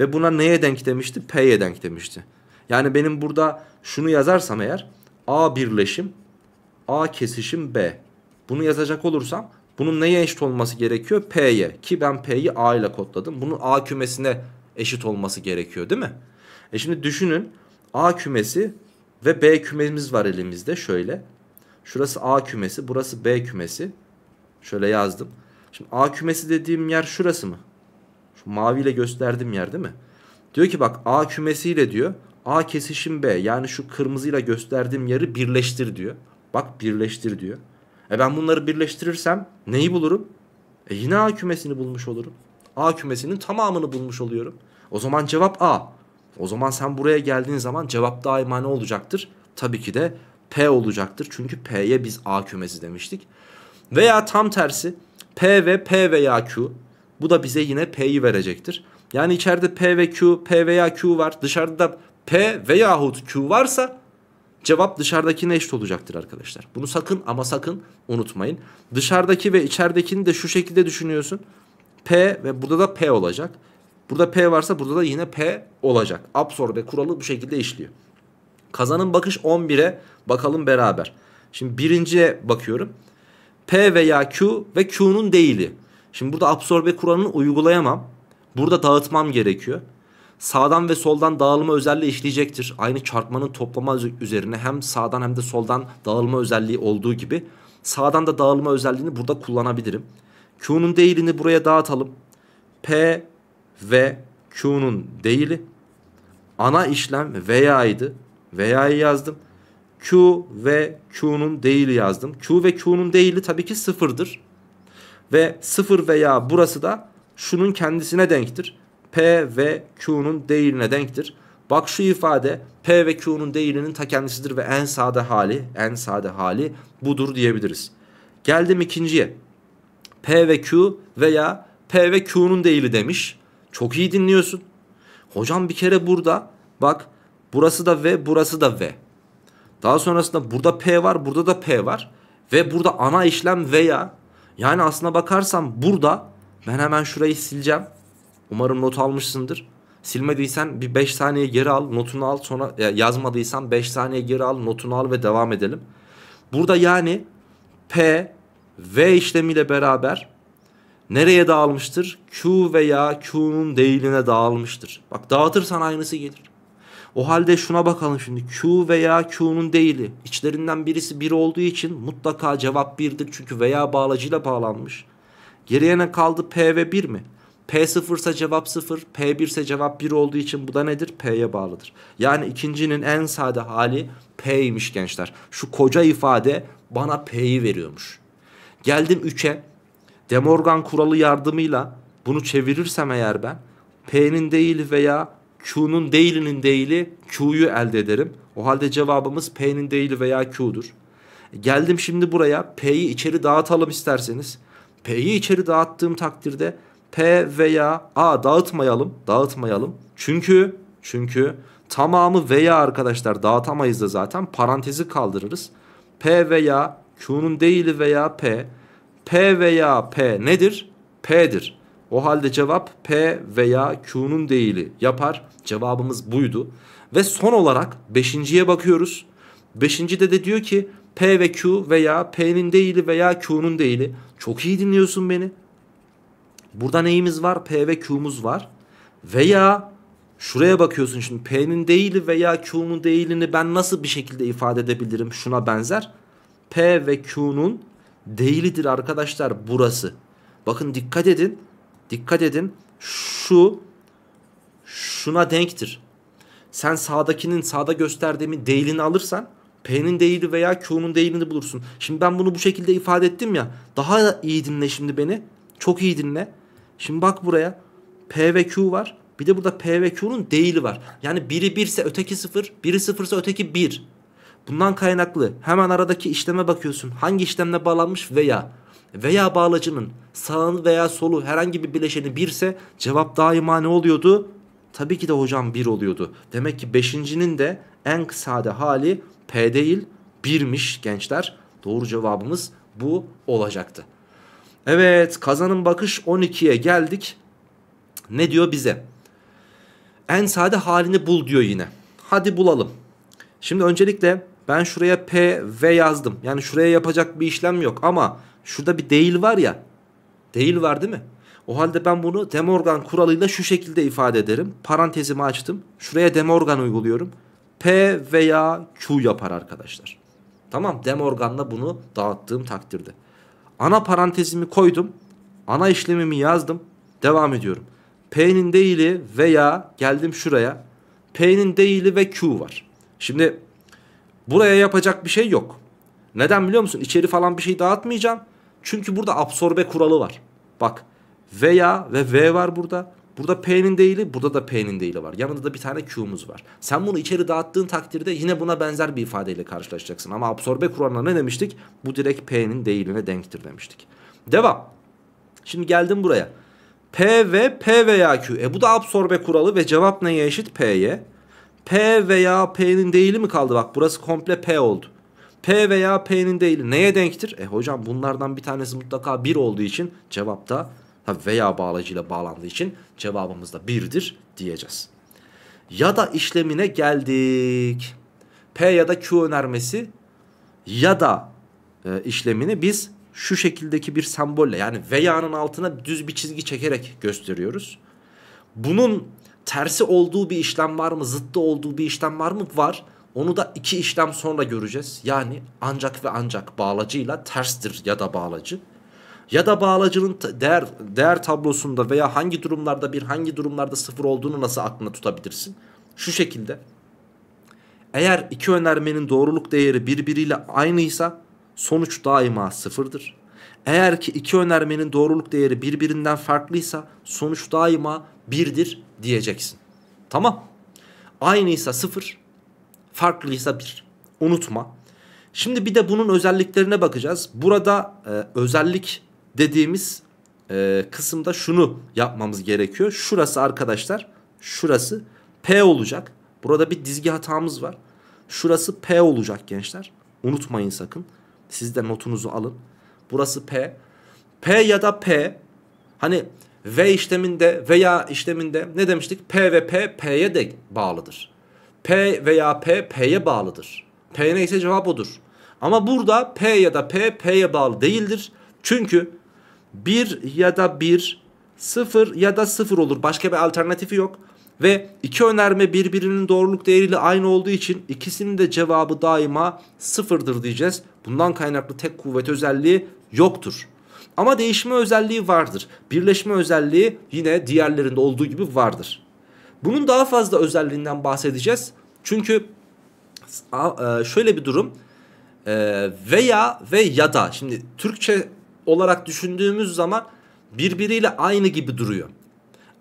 Ve buna neye denk demişti? P'ye denk demişti. Yani benim burada şunu yazarsam eğer A birleşim A kesişim B. Bunu yazacak olursam bunun neye eşit olması gerekiyor? P'ye. Ki ben P'yi A ile kodladım. Bunun A kümesine eşit olması gerekiyor değil mi? E şimdi düşünün A kümesi ve B kümemiz var elimizde şöyle. Şurası A kümesi. Burası B kümesi. Şöyle yazdım. Şimdi A kümesi dediğim yer şurası mı? Şu maviyle gösterdiğim yer değil mi? Diyor ki bak A kümesiyle diyor A kesişim B yani şu kırmızıyla gösterdiğim yeri birleştir diyor. Bak birleştir diyor. E ben bunları birleştirirsem neyi bulurum? E yine A kümesini bulmuş olurum. A kümesinin tamamını bulmuş oluyorum. O zaman cevap A. O zaman sen buraya geldiğin zaman cevap daima ne olacaktır? Tabii ki de P olacaktır. Çünkü P'ye biz A kümesi demiştik. Veya tam tersi P ve P veya Q. Bu da bize yine P'yi verecektir. Yani içeride P ve Q, P veya Q var. Dışarıda da P veyahut Q varsa cevap dışarıdakine eşit olacaktır arkadaşlar. Bunu sakın ama sakın unutmayın. Dışarıdaki ve içeridekini de şu şekilde düşünüyorsun. P ve burada da P olacak. Burada P varsa burada da yine P olacak. Absorbe kuralı bu şekilde işliyor. Kazanın bakış 11'e bakalım beraber. Şimdi birinciye bakıyorum. P veya Q ve Q'nun değili. Şimdi burada absorbe kuralını uygulayamam. Burada dağıtmam gerekiyor. Sağdan ve soldan dağılma özelliği işleyecektir. Aynı çarpmanın toplama üzerine hem sağdan hem de soldan dağılma özelliği olduğu gibi sağdan da dağılma özelliğini burada kullanabilirim. Q'nun değilini buraya dağıtalım. P ve Q'nun değili ana işlem veya'ydı veya'yı yazdım. Q ve Q'nun değili yazdım. Q ve Q'nun değili tabii ki sıfırdır. Ve sıfır veya burası da şunun kendisine denktir. P ve Q'nun değiline denktir. Bak şu ifade P ve Q'nun değilinin ta kendisidir ve en sade hali, en sade hali budur diyebiliriz. Geldim ikinciye. P ve Q veya P ve Q'nun değili demiş. Çok iyi dinliyorsun. Hocam bir kere burada bak Burası da V, burası da V. Daha sonrasında burada P var, burada da P var. Ve burada ana işlem veya. Yani aslına bakarsam burada ben hemen şurayı sileceğim. Umarım not almışsındır. Silmediysen bir 5 saniye geri al, notunu al. Sonra yazmadıysan 5 saniye geri al, notunu al ve devam edelim. Burada yani P, V işlemiyle beraber nereye dağılmıştır? Q veya Q'nun değiline dağılmıştır. Bak dağıtırsan aynısı gelir. O halde şuna bakalım şimdi. Q veya Q'nun değili. İçlerinden birisi 1 bir olduğu için mutlaka cevap 1'dir. Çünkü veya bağlacıyla bağlanmış. Geriye ne kaldı? P ve 1 mi? P0 ise cevap 0, P1 ise cevap 1 olduğu için bu da nedir? P'ye bağlıdır. Yani ikincinin en sade hali P'ymiş gençler. Şu koca ifade bana P'yi veriyormuş. Geldim 3'e. De Morgan kuralı yardımıyla bunu çevirirsem eğer ben P'nin değil veya Q'nun değilinin değili Q'yu elde ederim. O halde cevabımız P'nin değili veya Q'dur. Geldim şimdi buraya P'yi içeri dağıtalım isterseniz. P'yi içeri dağıttığım takdirde P veya A dağıtmayalım. Dağıtmayalım. Çünkü çünkü tamamı veya arkadaşlar dağıtamayız da zaten parantezi kaldırırız. P veya Q'nun değili veya P. P veya P nedir? P'dir. O halde cevap P veya Q'nun değili yapar. Cevabımız buydu. Ve son olarak beşinciye bakıyoruz. Beşincide de diyor ki P ve Q veya P'nin değili veya Q'nun değili. Çok iyi dinliyorsun beni. Burada neyimiz var? P ve Q'muz var. Veya şuraya bakıyorsun şimdi P'nin değili veya Q'nun değilini ben nasıl bir şekilde ifade edebilirim? Şuna benzer. P ve Q'nun değilidir arkadaşlar burası. Bakın dikkat edin. Dikkat edin şu şuna denktir. Sen sağdakinin sağda gösterdiğimi değilini alırsan P'nin değili veya Q'nun değilini bulursun. Şimdi ben bunu bu şekilde ifade ettim ya. Daha iyi dinle şimdi beni. Çok iyi dinle. Şimdi bak buraya. P ve Q var. Bir de burada P ve Q'nun değili var. Yani biri 1 ise öteki 0, biri 0 ise öteki 1. Bundan kaynaklı hemen aradaki işleme bakıyorsun. Hangi işlemle bağlanmış veya veya bağlacının sağın veya solu herhangi bir bileşeni birse cevap daima ne oluyordu? Tabii ki de hocam 1 oluyordu. Demek ki 5.'nin de en sade hali P değil 1'miş gençler. Doğru cevabımız bu olacaktı. Evet kazanın bakış 12'ye geldik. Ne diyor bize? En sade halini bul diyor yine. Hadi bulalım. Şimdi öncelikle ben şuraya P, V yazdım. Yani şuraya yapacak bir işlem yok ama Şurada bir değil var ya. Değil var değil mi? O halde ben bunu Demorgan kuralıyla şu şekilde ifade ederim. Parantezimi açtım. Şuraya Demorgan uyguluyorum. P veya Q yapar arkadaşlar. Tamam Demorganla bunu dağıttığım takdirde. Ana parantezimi koydum. Ana işlemimi yazdım. Devam ediyorum. P'nin değili veya geldim şuraya. P'nin değili ve Q var. Şimdi buraya yapacak bir şey yok. Neden biliyor musun? İçeri falan bir şey dağıtmayacağım. Çünkü burada absorbe kuralı var. Bak veya ve V var burada. Burada P'nin değili, burada da P'nin değili var. Yanında da bir tane Q'muz var. Sen bunu içeri dağıttığın takdirde yine buna benzer bir ifadeyle karşılaşacaksın. Ama absorbe kuralına ne demiştik? Bu direkt P'nin değiline denktir demiştik. Devam. Şimdi geldim buraya. P ve P veya Q. E bu da absorbe kuralı ve cevap neye eşit? P'ye. P veya P'nin değili mi kaldı? Bak burası komple P oldu. P veya P'nin değil, neye denktir? E hocam bunlardan bir tanesi mutlaka 1 olduğu için cevapta veya bağlacıyla bağlandığı için cevabımız da 1'dir diyeceğiz. Ya da işlemine geldik. P ya da Q önermesi ya da e, işlemini biz şu şekildeki bir sembolle yani veya'nın altına düz bir çizgi çekerek gösteriyoruz. Bunun tersi olduğu bir işlem var mı? Zıttı olduğu bir işlem var mı? Var. Onu da iki işlem sonra göreceğiz. Yani ancak ve ancak bağlacıyla terstir ya da bağlacı. Ya da bağlacının değer, değer tablosunda veya hangi durumlarda bir hangi durumlarda sıfır olduğunu nasıl aklına tutabilirsin? Şu şekilde. Eğer iki önermenin doğruluk değeri birbiriyle aynıysa sonuç daima sıfırdır. Eğer ki iki önermenin doğruluk değeri birbirinden farklıysa sonuç daima birdir diyeceksin. Tamam. Aynıysa sıfır, farklıysa bir. Unutma. Şimdi bir de bunun özelliklerine bakacağız. Burada e, özellik dediğimiz e, kısımda şunu yapmamız gerekiyor. Şurası arkadaşlar. Şurası P olacak. Burada bir dizgi hatamız var. Şurası P olacak gençler. Unutmayın sakın. Siz de notunuzu alın. Burası P. P ya da P. Hani V işleminde veya işleminde ne demiştik? P ve P, P'ye de bağlıdır. P veya P P'ye bağlıdır. P neyse cevap odur. Ama burada P ya da P P'ye bağlı değildir. Çünkü 1 ya da 1 0 ya da 0 olur. Başka bir alternatifi yok. Ve iki önerme birbirinin doğruluk değeriyle aynı olduğu için ikisinin de cevabı daima sıfırdır diyeceğiz. Bundan kaynaklı tek kuvvet özelliği yoktur. Ama değişme özelliği vardır. Birleşme özelliği yine diğerlerinde olduğu gibi vardır. Bunun daha fazla özelliğinden bahsedeceğiz. Çünkü e, şöyle bir durum e, veya ve ya da şimdi Türkçe olarak düşündüğümüz zaman birbiriyle aynı gibi duruyor.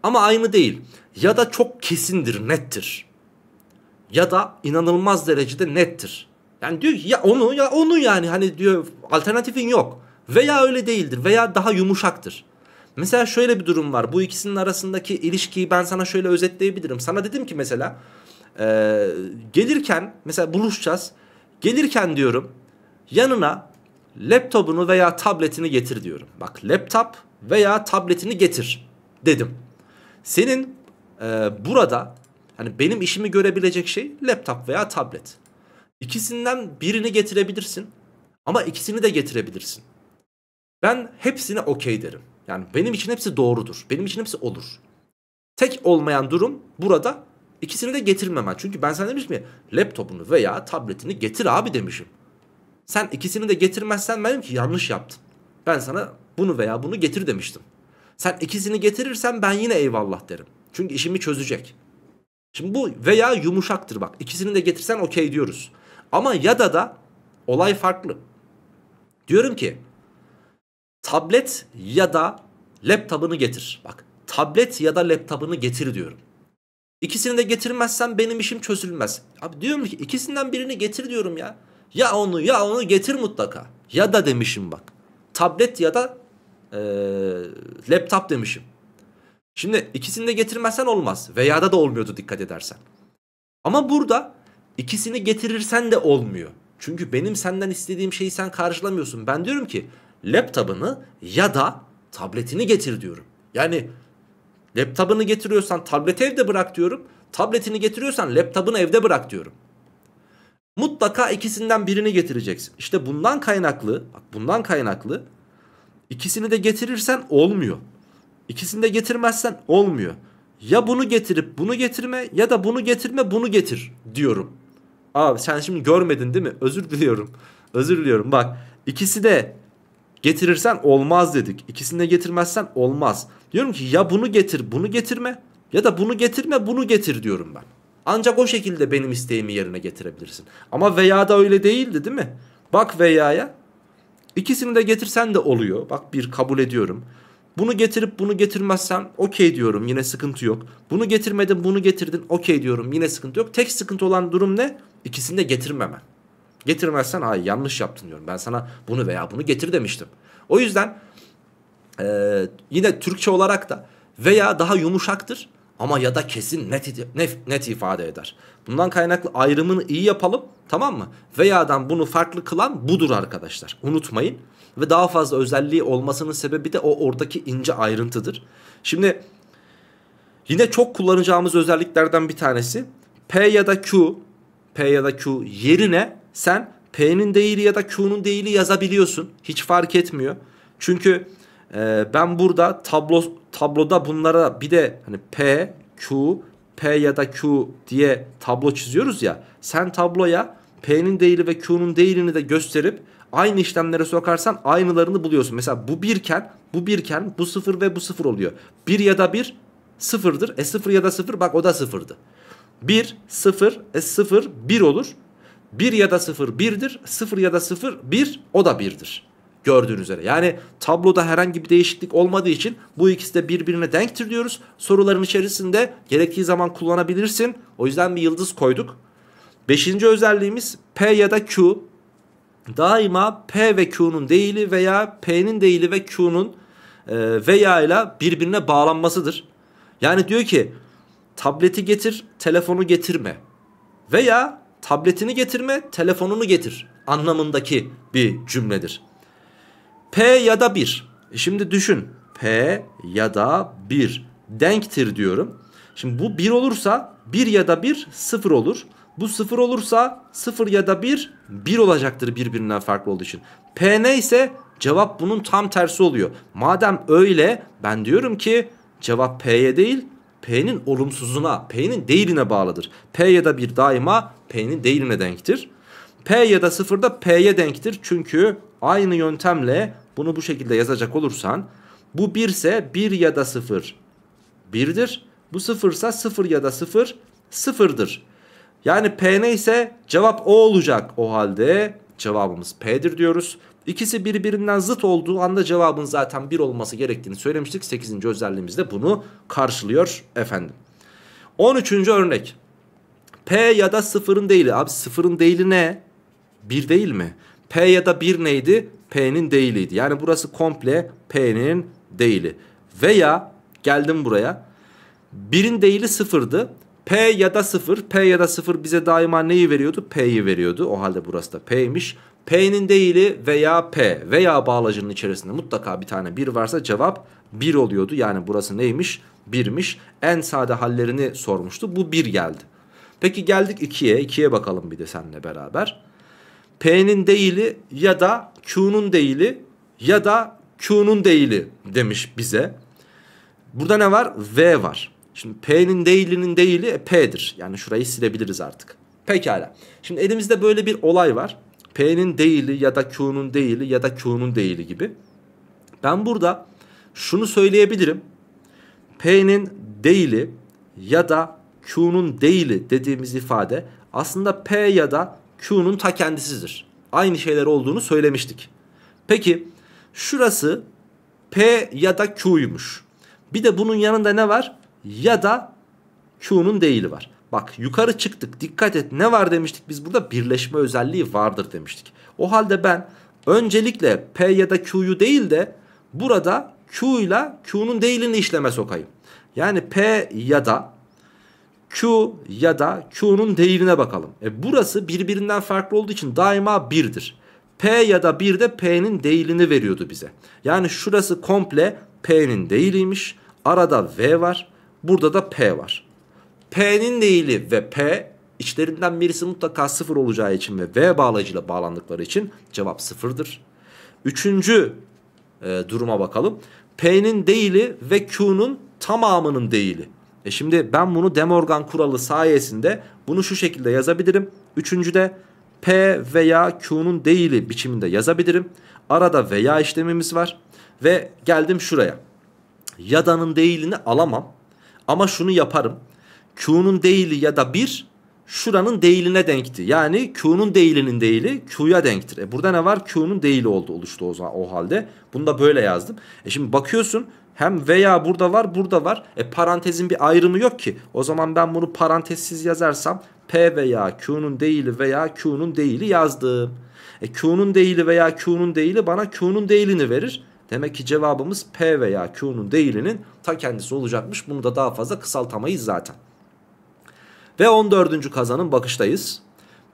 Ama aynı değil. Ya da çok kesindir, nettir. Ya da inanılmaz derecede nettir. Yani diyor ki ya onu ya onu yani hani diyor alternatifin yok. Veya öyle değildir veya daha yumuşaktır. Mesela şöyle bir durum var. Bu ikisinin arasındaki ilişkiyi ben sana şöyle özetleyebilirim. Sana dedim ki mesela e, gelirken mesela buluşacağız. Gelirken diyorum yanına laptopunu veya tabletini getir diyorum. Bak laptop veya tabletini getir dedim. Senin e, burada hani benim işimi görebilecek şey laptop veya tablet. İkisinden birini getirebilirsin ama ikisini de getirebilirsin. Ben hepsine okey derim. Yani benim için hepsi doğrudur. Benim için hepsi olur. Tek olmayan durum burada ikisini de getirmemen. Çünkü ben sana demiş mi laptopunu veya tabletini getir abi demişim. Sen ikisini de getirmezsen benim ki yanlış yaptın. Ben sana bunu veya bunu getir demiştim. Sen ikisini getirirsen ben yine eyvallah derim. Çünkü işimi çözecek. Şimdi bu veya yumuşaktır bak. İkisini de getirsen okey diyoruz. Ama ya da da olay farklı. Diyorum ki tablet ya da laptopını getir. Bak tablet ya da laptopını getir diyorum. İkisini de getirmezsen benim işim çözülmez. Abi diyorum ki ikisinden birini getir diyorum ya. Ya onu ya onu getir mutlaka. Ya da demişim bak. Tablet ya da e, laptop demişim. Şimdi ikisini de getirmezsen olmaz. Veya da da olmuyordu dikkat edersen. Ama burada ikisini getirirsen de olmuyor. Çünkü benim senden istediğim şeyi sen karşılamıyorsun. Ben diyorum ki laptopunu ya da tabletini getir diyorum. Yani laptopını getiriyorsan tableti evde bırak diyorum. Tabletini getiriyorsan laptopunu evde bırak diyorum. Mutlaka ikisinden birini getireceksin. İşte bundan kaynaklı, bak bundan kaynaklı ikisini de getirirsen olmuyor. İkisini de getirmezsen olmuyor. Ya bunu getirip bunu getirme ya da bunu getirme bunu getir diyorum. Abi sen şimdi görmedin değil mi? Özür diliyorum. Özür diliyorum. Bak ikisi de Getirirsen olmaz dedik. İkisini de getirmezsen olmaz. Diyorum ki ya bunu getir bunu getirme ya da bunu getirme bunu getir diyorum ben. Ancak o şekilde benim isteğimi yerine getirebilirsin. Ama veya da öyle değildi değil mi? Bak veya'ya ikisini de getirsen de oluyor. Bak bir kabul ediyorum. Bunu getirip bunu getirmezsen okey diyorum yine sıkıntı yok. Bunu getirmedin bunu getirdin okey diyorum yine sıkıntı yok. Tek sıkıntı olan durum ne? İkisini de getirmemen. Getirmezsen ay yanlış yaptın diyorum. Ben sana bunu veya bunu getir demiştim. O yüzden e, yine Türkçe olarak da veya daha yumuşaktır ama ya da kesin net, net, net ifade eder. Bundan kaynaklı ayrımını iyi yapalım tamam mı? Veya'dan bunu farklı kılan budur arkadaşlar. Unutmayın. Ve daha fazla özelliği olmasının sebebi de o oradaki ince ayrıntıdır. Şimdi yine çok kullanacağımız özelliklerden bir tanesi P ya da Q P ya da Q yerine sen P'nin değeri ya da Q'nun değeri yazabiliyorsun. Hiç fark etmiyor. Çünkü e, ben burada tablo tabloda bunlara bir de hani P, Q, P ya da Q diye tablo çiziyoruz ya. Sen tabloya P'nin değeri ve Q'nun değilini de gösterip aynı işlemlere sokarsan aynılarını buluyorsun. Mesela bu birken, bu birken bu sıfır ve bu sıfır oluyor. Bir ya da bir sıfırdır. E sıfır ya da sıfır bak o da sıfırdı. Bir sıfır e sıfır bir olur. 1 ya da 0 1'dir. 0 ya da 0 1 o da 1'dir. Gördüğünüz üzere. Yani tabloda herhangi bir değişiklik olmadığı için bu ikisi de birbirine denktir diyoruz. Soruların içerisinde gerektiği zaman kullanabilirsin. O yüzden bir yıldız koyduk. Beşinci özelliğimiz P ya da Q. Daima P ve Q'nun değili veya P'nin değili ve Q'nun e, veya ile birbirine bağlanmasıdır. Yani diyor ki tableti getir telefonu getirme. Veya tabletini getirme telefonunu getir anlamındaki bir cümledir. P ya da 1. E şimdi düşün P ya da 1 denktir diyorum. Şimdi bu 1 olursa 1 ya da 1 0 olur. Bu 0 olursa 0 ya da 1 1 olacaktır birbirinden farklı olduğu için. P ne ise cevap bunun tam tersi oluyor. Madem öyle ben diyorum ki cevap P'ye değil P'nin olumsuzuna, P'nin değiline bağlıdır. P ya da 1 daima P'nin değiline denktir. P ya da da P'ye denktir. Çünkü aynı yöntemle bunu bu şekilde yazacak olursan bu 1 ise 1 ya da 0 1'dir. Bu 0 ise 0 ya da 0 0'dır. Yani P ne ise cevap O olacak. O halde cevabımız P'dir diyoruz. İkisi birbirinden zıt olduğu anda cevabın zaten 1 olması gerektiğini söylemiştik. 8. özelliğimiz bunu karşılıyor efendim. 13. örnek. P ya da sıfırın değili. Abi sıfırın değili ne? Bir değil mi? P ya da bir neydi? P'nin değiliydi. Yani burası komple P'nin değili. Veya geldim buraya. Birin değili sıfırdı. P ya da sıfır, P ya da sıfır bize daima neyi veriyordu? P'yi veriyordu. O halde burası da P'ymiş. P'nin değili veya P veya bağlacının içerisinde mutlaka bir tane 1 varsa cevap 1 oluyordu. Yani burası neymiş? 1'miş. En sade hallerini sormuştu. Bu 1 geldi. Peki geldik 2'ye. 2'ye bakalım bir de seninle beraber. P'nin değili ya da Q'nun değili ya da Q'nun değili demiş bize. Burada ne var? V var. Şimdi P'nin değilinin değili e, P'dir. Yani şurayı silebiliriz artık. Pekala. Şimdi elimizde böyle bir olay var. P'nin değili ya da Q'nun değili ya da Q'nun değili gibi. Ben burada şunu söyleyebilirim. P'nin değili ya da Q'nun değili dediğimiz ifade aslında P ya da Q'nun ta kendisidir. Aynı şeyler olduğunu söylemiştik. Peki şurası P ya da Q'ymuş. Bir de bunun yanında ne var? Ya da Q'nun değili var. Bak yukarı çıktık dikkat et ne var demiştik biz burada birleşme özelliği vardır demiştik. O halde ben öncelikle P ya da Q'yu değil de burada Q ile Q'nun değilini işleme sokayım. Yani P ya da Q ya da Q'nun değerine bakalım. E burası birbirinden farklı olduğu için daima 1'dir. P ya da 1 de P'nin değilini veriyordu bize. Yani şurası komple P'nin değiliymiş. Arada V var. Burada da P var. P'nin değili ve P içlerinden birisi mutlaka 0 olacağı için ve V bağlacıyla bağlandıkları için cevap 0'dır. Üçüncü e, duruma bakalım. P'nin değili ve Q'nun tamamının değili. E şimdi ben bunu De Morgan kuralı sayesinde bunu şu şekilde yazabilirim. Üçüncüde P veya Q'nun değili biçiminde yazabilirim. Arada veya işlemimiz var. Ve geldim şuraya. Yada'nın değilini alamam. Ama şunu yaparım. Q'nun değili ya da 1 şuranın değiline denkti. Yani Q'nun değilinin değili Q'ya denktir. E burada ne var? Q'nun değili oldu oluştu o, zaman, o halde. Bunu da böyle yazdım. E şimdi bakıyorsun hem veya burada var burada var. E parantezin bir ayrımı yok ki. O zaman ben bunu parantezsiz yazarsam P veya Q'nun değili veya Q'nun değili yazdım. E Q'nun değili veya Q'nun değili bana Q'nun değilini verir. Demek ki cevabımız P veya Q'nun değilinin ta kendisi olacakmış. Bunu da daha fazla kısaltamayız zaten. Ve 14. kazanın bakıştayız.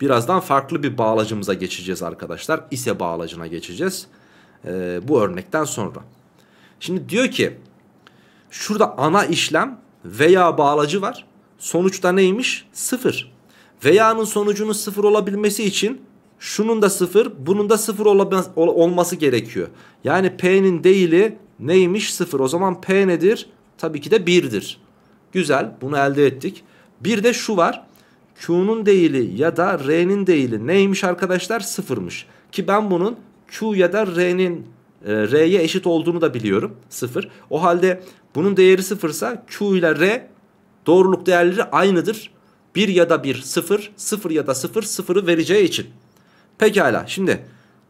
Birazdan farklı bir bağlacımıza geçeceğiz arkadaşlar. İse bağlacına geçeceğiz. Ee, bu örnekten sonra. Şimdi diyor ki şurada ana işlem veya bağlacı var. Sonuçta neymiş? Sıfır. Veya'nın sonucunun sıfır olabilmesi için şunun da sıfır bunun da sıfır olması gerekiyor. Yani P'nin değili neymiş? Sıfır. O zaman P nedir? Tabii ki de birdir. Güzel bunu elde ettik. Bir de şu var. Q'nun değili ya da R'nin değili neymiş arkadaşlar? Sıfırmış. Ki ben bunun Q ya da R'nin e, R'ye eşit olduğunu da biliyorum. 0. O halde bunun değeri 0 ise Q ile R doğruluk değerleri aynıdır. 1 ya da 1 0, 0 ya da 0 0'ı vereceği için. Pekala şimdi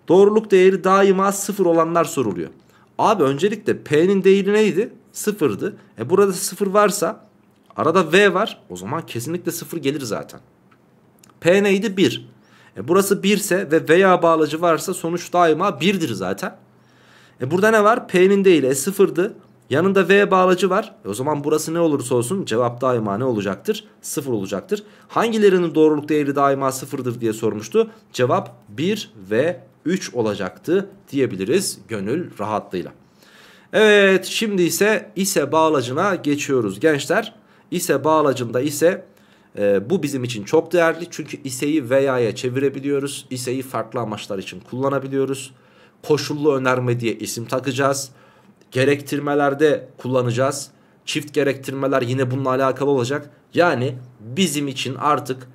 doğruluk değeri daima 0 olanlar soruluyor. Abi öncelikle P'nin değeri neydi? 0'dı. E burada 0 varsa arada V var. O zaman kesinlikle 0 gelir zaten. P neydi? 1. E burası 1 ise ve veya bağlacı varsa sonuç daima 1'dir zaten. E burada ne var? P'nin değil E sıfırdı. Yanında V bağlacı var. E o zaman burası ne olursa olsun cevap daima ne olacaktır? Sıfır olacaktır. Hangilerinin doğruluk değeri daima sıfırdır diye sormuştu. Cevap 1 ve 3 olacaktı diyebiliriz gönül rahatlığıyla. Evet şimdi ise ise bağlacına geçiyoruz gençler. İse bağlacında ise e, bu bizim için çok değerli. Çünkü iseyi veya'ya çevirebiliyoruz. İseyi farklı amaçlar için kullanabiliyoruz koşullu önerme diye isim takacağız. Gerektirmelerde kullanacağız. Çift gerektirmeler yine bununla alakalı olacak. Yani bizim için artık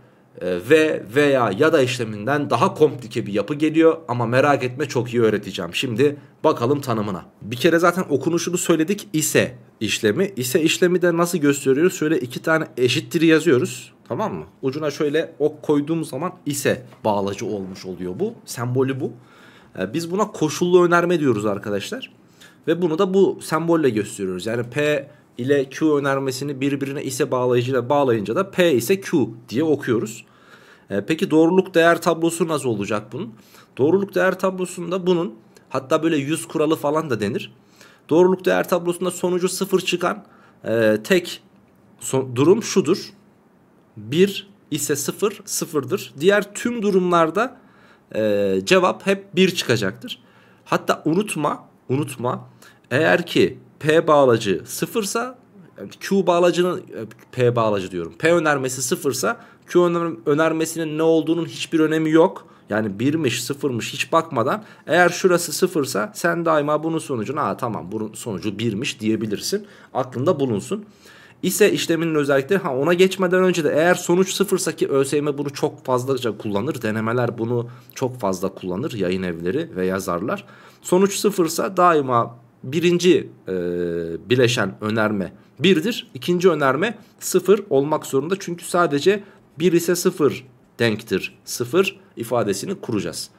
ve veya ya da işleminden daha komplike bir yapı geliyor ama merak etme çok iyi öğreteceğim. Şimdi bakalım tanımına. Bir kere zaten okunuşunu söyledik ise işlemi. ise işlemi de nasıl gösteriyoruz? Şöyle iki tane eşittir yazıyoruz. Tamam mı? Ucuna şöyle ok koyduğum zaman ise bağlacı olmuş oluyor bu. Sembolü bu. Ee, biz buna koşullu önerme diyoruz arkadaşlar. Ve bunu da bu sembolle gösteriyoruz. Yani P ile Q önermesini birbirine ise bağlayıcıyla bağlayınca da P ise Q diye okuyoruz. Ee, peki doğruluk değer tablosu nasıl olacak bunun? Doğruluk değer tablosunda bunun hatta böyle 100 kuralı falan da denir. Doğruluk değer tablosunda sonucu 0 çıkan e, tek son, durum şudur. 1 ise 0 sıfır, 0'dır. Diğer tüm durumlarda e, cevap hep 1 çıkacaktır. Hatta unutma, unutma eğer ki P bağlacı sıfırsa Q bağlacının P bağlacı diyorum. P önermesi sıfırsa Q önermesinin ne olduğunun hiçbir önemi yok. Yani birmiş sıfırmış hiç bakmadan eğer şurası sıfırsa sen daima bunun sonucunu aa tamam bunun sonucu birmiş diyebilirsin. Aklında bulunsun ise işleminin özellikleri ha ona geçmeden önce de eğer sonuç sıfırsa ki ÖSYM bunu çok fazlaca kullanır. Denemeler bunu çok fazla kullanır yayın evleri ve yazarlar. Sonuç sıfırsa daima birinci e, bileşen önerme birdir. ikinci önerme sıfır olmak zorunda. Çünkü sadece bir ise sıfır denktir sıfır ifadesini kuracağız.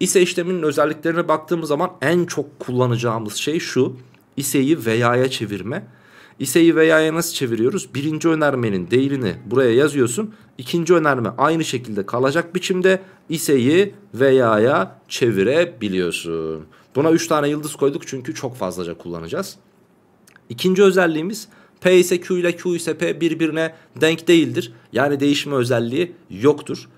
İse işleminin özelliklerine baktığımız zaman en çok kullanacağımız şey şu. İse'yi veya'ya çevirme. İse'yi veya'ya nasıl çeviriyoruz? Birinci önermenin değerini buraya yazıyorsun. İkinci önerme aynı şekilde kalacak biçimde İse'yi veya'ya çevirebiliyorsun. Buna 3 tane yıldız koyduk çünkü çok fazlaca kullanacağız. İkinci özelliğimiz P ise Q ile Q ise P birbirine denk değildir. Yani değişme özelliği yoktur.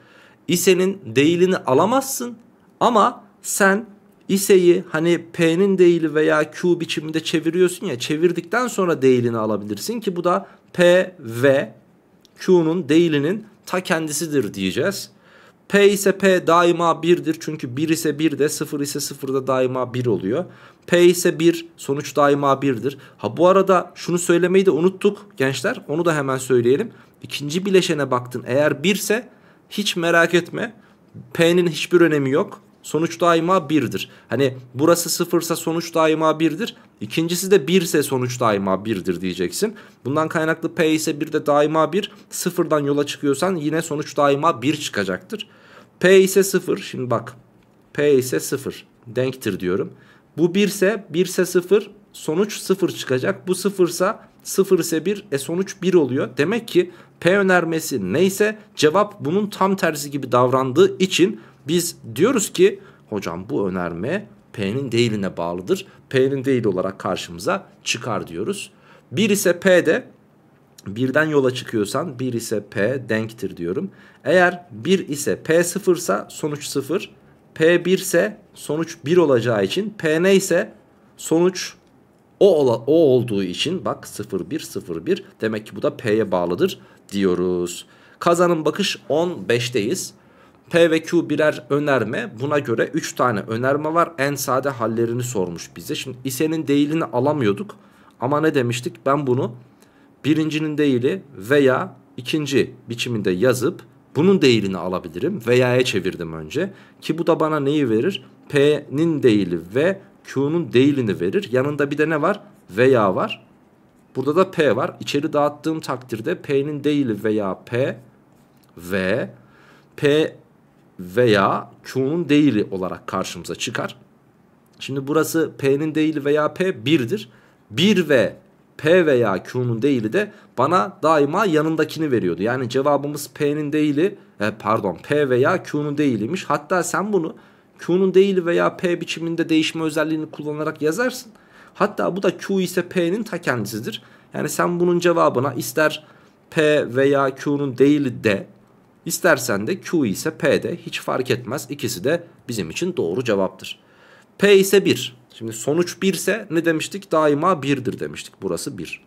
İse'nin değilini alamazsın ama sen İseyi hani P'nin değili veya Q biçiminde çeviriyorsun ya çevirdikten sonra değilini alabilirsin ki bu da P ve Q'nun değilinin ta kendisidir diyeceğiz. P ise P daima 1'dir. Çünkü 1 ise 1'de 0 ise 0'da daima 1 oluyor. P ise 1 sonuç daima 1'dir. Ha bu arada şunu söylemeyi de unuttuk gençler. Onu da hemen söyleyelim. İkinci bileşene baktın. Eğer 1 ise hiç merak etme. P'nin hiçbir önemi yok sonuç daima 1'dir. Hani burası 0 ise sonuç daima 1'dir. İkincisi de 1 ise sonuç daima 1'dir diyeceksin. Bundan kaynaklı P ise 1 de daima 1. Sıfırdan yola çıkıyorsan yine sonuç daima 1 çıkacaktır. P ise 0. Şimdi bak. P ise 0. Denktir diyorum. Bu 1 ise 1 ise 0. Sonuç 0 çıkacak. Bu 0 ise 0 ise 1. E sonuç 1 oluyor. Demek ki P önermesi neyse cevap bunun tam tersi gibi davrandığı için biz diyoruz ki hocam bu önerme P'nin değiline bağlıdır. P'nin değil olarak karşımıza çıkar diyoruz. 1 ise P'de birden yola çıkıyorsan 1 ise P denktir diyorum. Eğer 1 ise P sıfırsa sonuç 0. P1 ise sonuç 1 olacağı için P ne ise sonuç o, ola, o olduğu için bak 0 1 0 1 demek ki bu da P'ye bağlıdır diyoruz. Kazanın bakış 15'teyiz. P ve Q birer önerme. Buna göre 3 tane önerme var. En sade hallerini sormuş bize. Şimdi isenin değilini alamıyorduk. Ama ne demiştik? Ben bunu birincinin değili veya ikinci biçiminde yazıp bunun değilini alabilirim. Veya'ya çevirdim önce. Ki bu da bana neyi verir? P'nin değili ve Q'nun değilini verir. Yanında bir de ne var? Veya var. Burada da P var. İçeri dağıttığım takdirde P'nin değili veya P ve P veya Q'nun değili olarak karşımıza çıkar. Şimdi burası P'nin değili veya P 1'dir. 1 ve P veya Q'nun değili de bana daima yanındakini veriyordu. Yani cevabımız P'nin değili e, pardon P veya Q'nun değiliymiş. Hatta sen bunu Q'nun değili veya P biçiminde değişme özelliğini kullanarak yazarsın. Hatta bu da Q ise P'nin ta kendisidir. Yani sen bunun cevabına ister P veya Q'nun değili de İstersen de Q ise P de hiç fark etmez. İkisi de bizim için doğru cevaptır. P ise 1. Şimdi sonuç 1 ise ne demiştik? Daima 1'dir demiştik. Burası 1.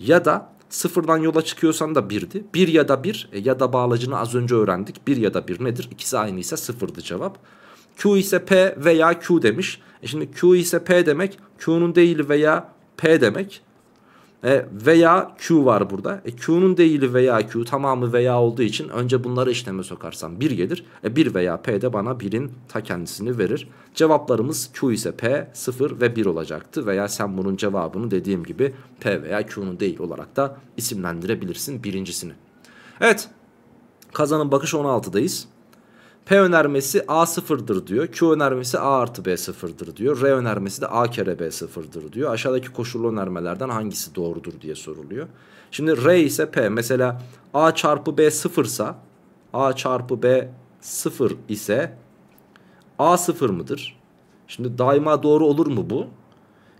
Ya da sıfırdan yola çıkıyorsan da 1'di. 1 ya da 1 e, ya da bağlacını az önce öğrendik. 1 ya da 1 nedir? İkisi aynı ise 0'dı cevap. Q ise P veya Q demiş. E şimdi Q ise P demek Q'nun değil veya P demek. E, veya Q var burada. E, Q'nun değili veya Q tamamı veya olduğu için önce bunları işleme sokarsam 1 gelir. E, 1 veya P de bana 1'in ta kendisini verir. Cevaplarımız Q ise P 0 ve 1 olacaktı. Veya sen bunun cevabını dediğim gibi P veya Q'nun değil olarak da isimlendirebilirsin birincisini. Evet kazanın bakış 16'dayız. P önermesi A sıfırdır diyor. Q önermesi A artı B sıfırdır diyor. R önermesi de A kere B sıfırdır diyor. Aşağıdaki koşullu önermelerden hangisi doğrudur diye soruluyor. Şimdi R ise P. Mesela A çarpı B sıfırsa A çarpı B sıfır ise A sıfır mıdır? Şimdi daima doğru olur mu bu?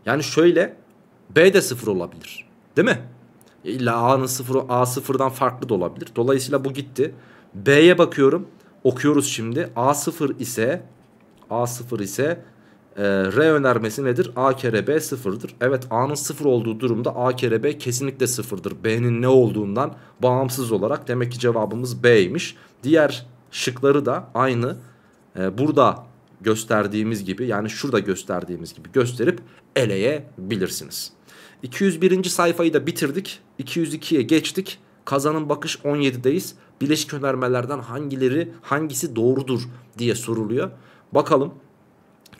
Yani şöyle B de sıfır olabilir. Değil mi? İlla A'nın sıfırı A sıfırdan farklı da olabilir. Dolayısıyla bu gitti. B'ye bakıyorum okuyoruz şimdi. A0 ise A0 ise e, R önermesi nedir? A kere B sıfırdır. Evet A'nın sıfır olduğu durumda A kere B kesinlikle sıfırdır. B'nin ne olduğundan bağımsız olarak demek ki cevabımız B'ymiş. Diğer şıkları da aynı e, burada gösterdiğimiz gibi yani şurada gösterdiğimiz gibi gösterip eleyebilirsiniz. 201. sayfayı da bitirdik. 202'ye geçtik. Kazanın bakış 17'deyiz bileşik önermelerden hangileri hangisi doğrudur diye soruluyor. Bakalım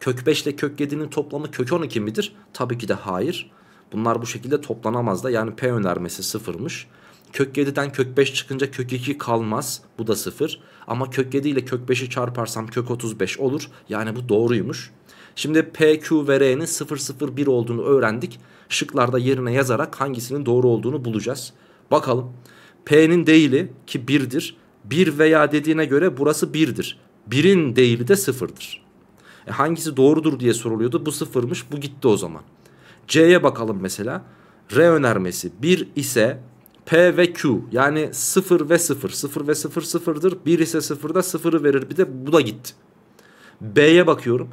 kök 5 ile kök 7'nin toplamı kök 12 midir? Tabii ki de hayır. Bunlar bu şekilde toplanamaz da yani P önermesi sıfırmış. Kök 7'den kök 5 çıkınca kök 2 kalmaz. Bu da sıfır. Ama kök 7 ile kök 5'i çarparsam kök 35 olur. Yani bu doğruymuş. Şimdi P, Q ve R'nin 0, 0, 1 olduğunu öğrendik. Şıklarda yerine yazarak hangisinin doğru olduğunu bulacağız. Bakalım. P'nin değili ki 1'dir. 1 veya dediğine göre burası 1'dir. 1'in değili de 0'dır. E hangisi doğrudur diye soruluyordu. Bu 0'mış bu gitti o zaman. C'ye bakalım mesela. R önermesi 1 ise P ve Q yani 0 ve 0. 0 ve 0 sıfırdır. 1 ise 0 da 0'ı verir bir de bu da gitti. B'ye bakıyorum.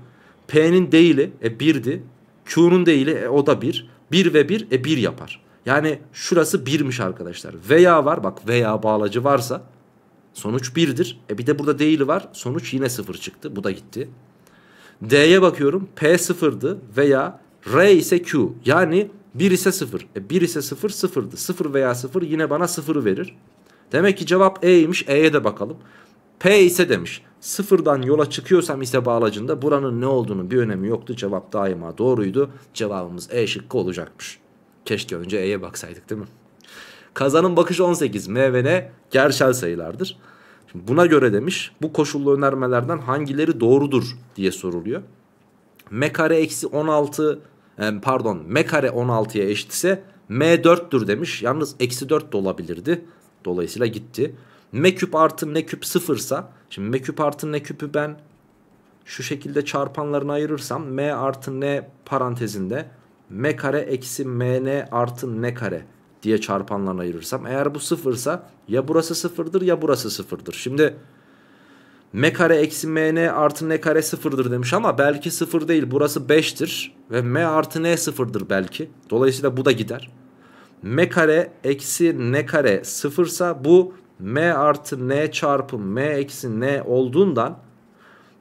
P'nin değili e 1'di. Q'nun değili e, o da 1. 1 ve 1 e 1 yapar. Yani şurası 1'miş arkadaşlar. Veya var bak veya bağlacı varsa sonuç 1'dir. E bir de burada değil var sonuç yine 0 çıktı. Bu da gitti. D'ye bakıyorum P 0'dı veya R ise Q. Yani 1 ise 0. E 1 ise 0 0'dı. 0 veya 0 yine bana 0'ı verir. Demek ki cevap E'ymiş. E'ye de bakalım. P ise demiş. Sıfırdan yola çıkıyorsam ise bağlacında buranın ne olduğunu bir önemi yoktu. Cevap daima doğruydu. Cevabımız E şıkkı olacakmış. Keşke önce E'ye baksaydık değil mi? Kazanın bakış 18. M ve N gerçel sayılardır. Şimdi buna göre demiş bu koşullu önermelerden hangileri doğrudur diye soruluyor. M kare eksi 16 e, pardon M kare 16'ya eşit ise M 4'tür demiş. Yalnız eksi 4 de olabilirdi. Dolayısıyla gitti. M küp artı N küp sıfırsa şimdi M küp artı N küpü ben şu şekilde çarpanlarına ayırırsam M artı N parantezinde m kare eksi mn artı n kare diye çarpanlarına ayırırsam eğer bu sıfırsa ya burası sıfırdır ya burası sıfırdır. Şimdi m kare eksi mn artı n kare sıfırdır demiş ama belki sıfır değil burası 5'tir ve m artı n sıfırdır belki. Dolayısıyla bu da gider. m kare eksi n kare sıfırsa bu m artı n çarpı m eksi n olduğundan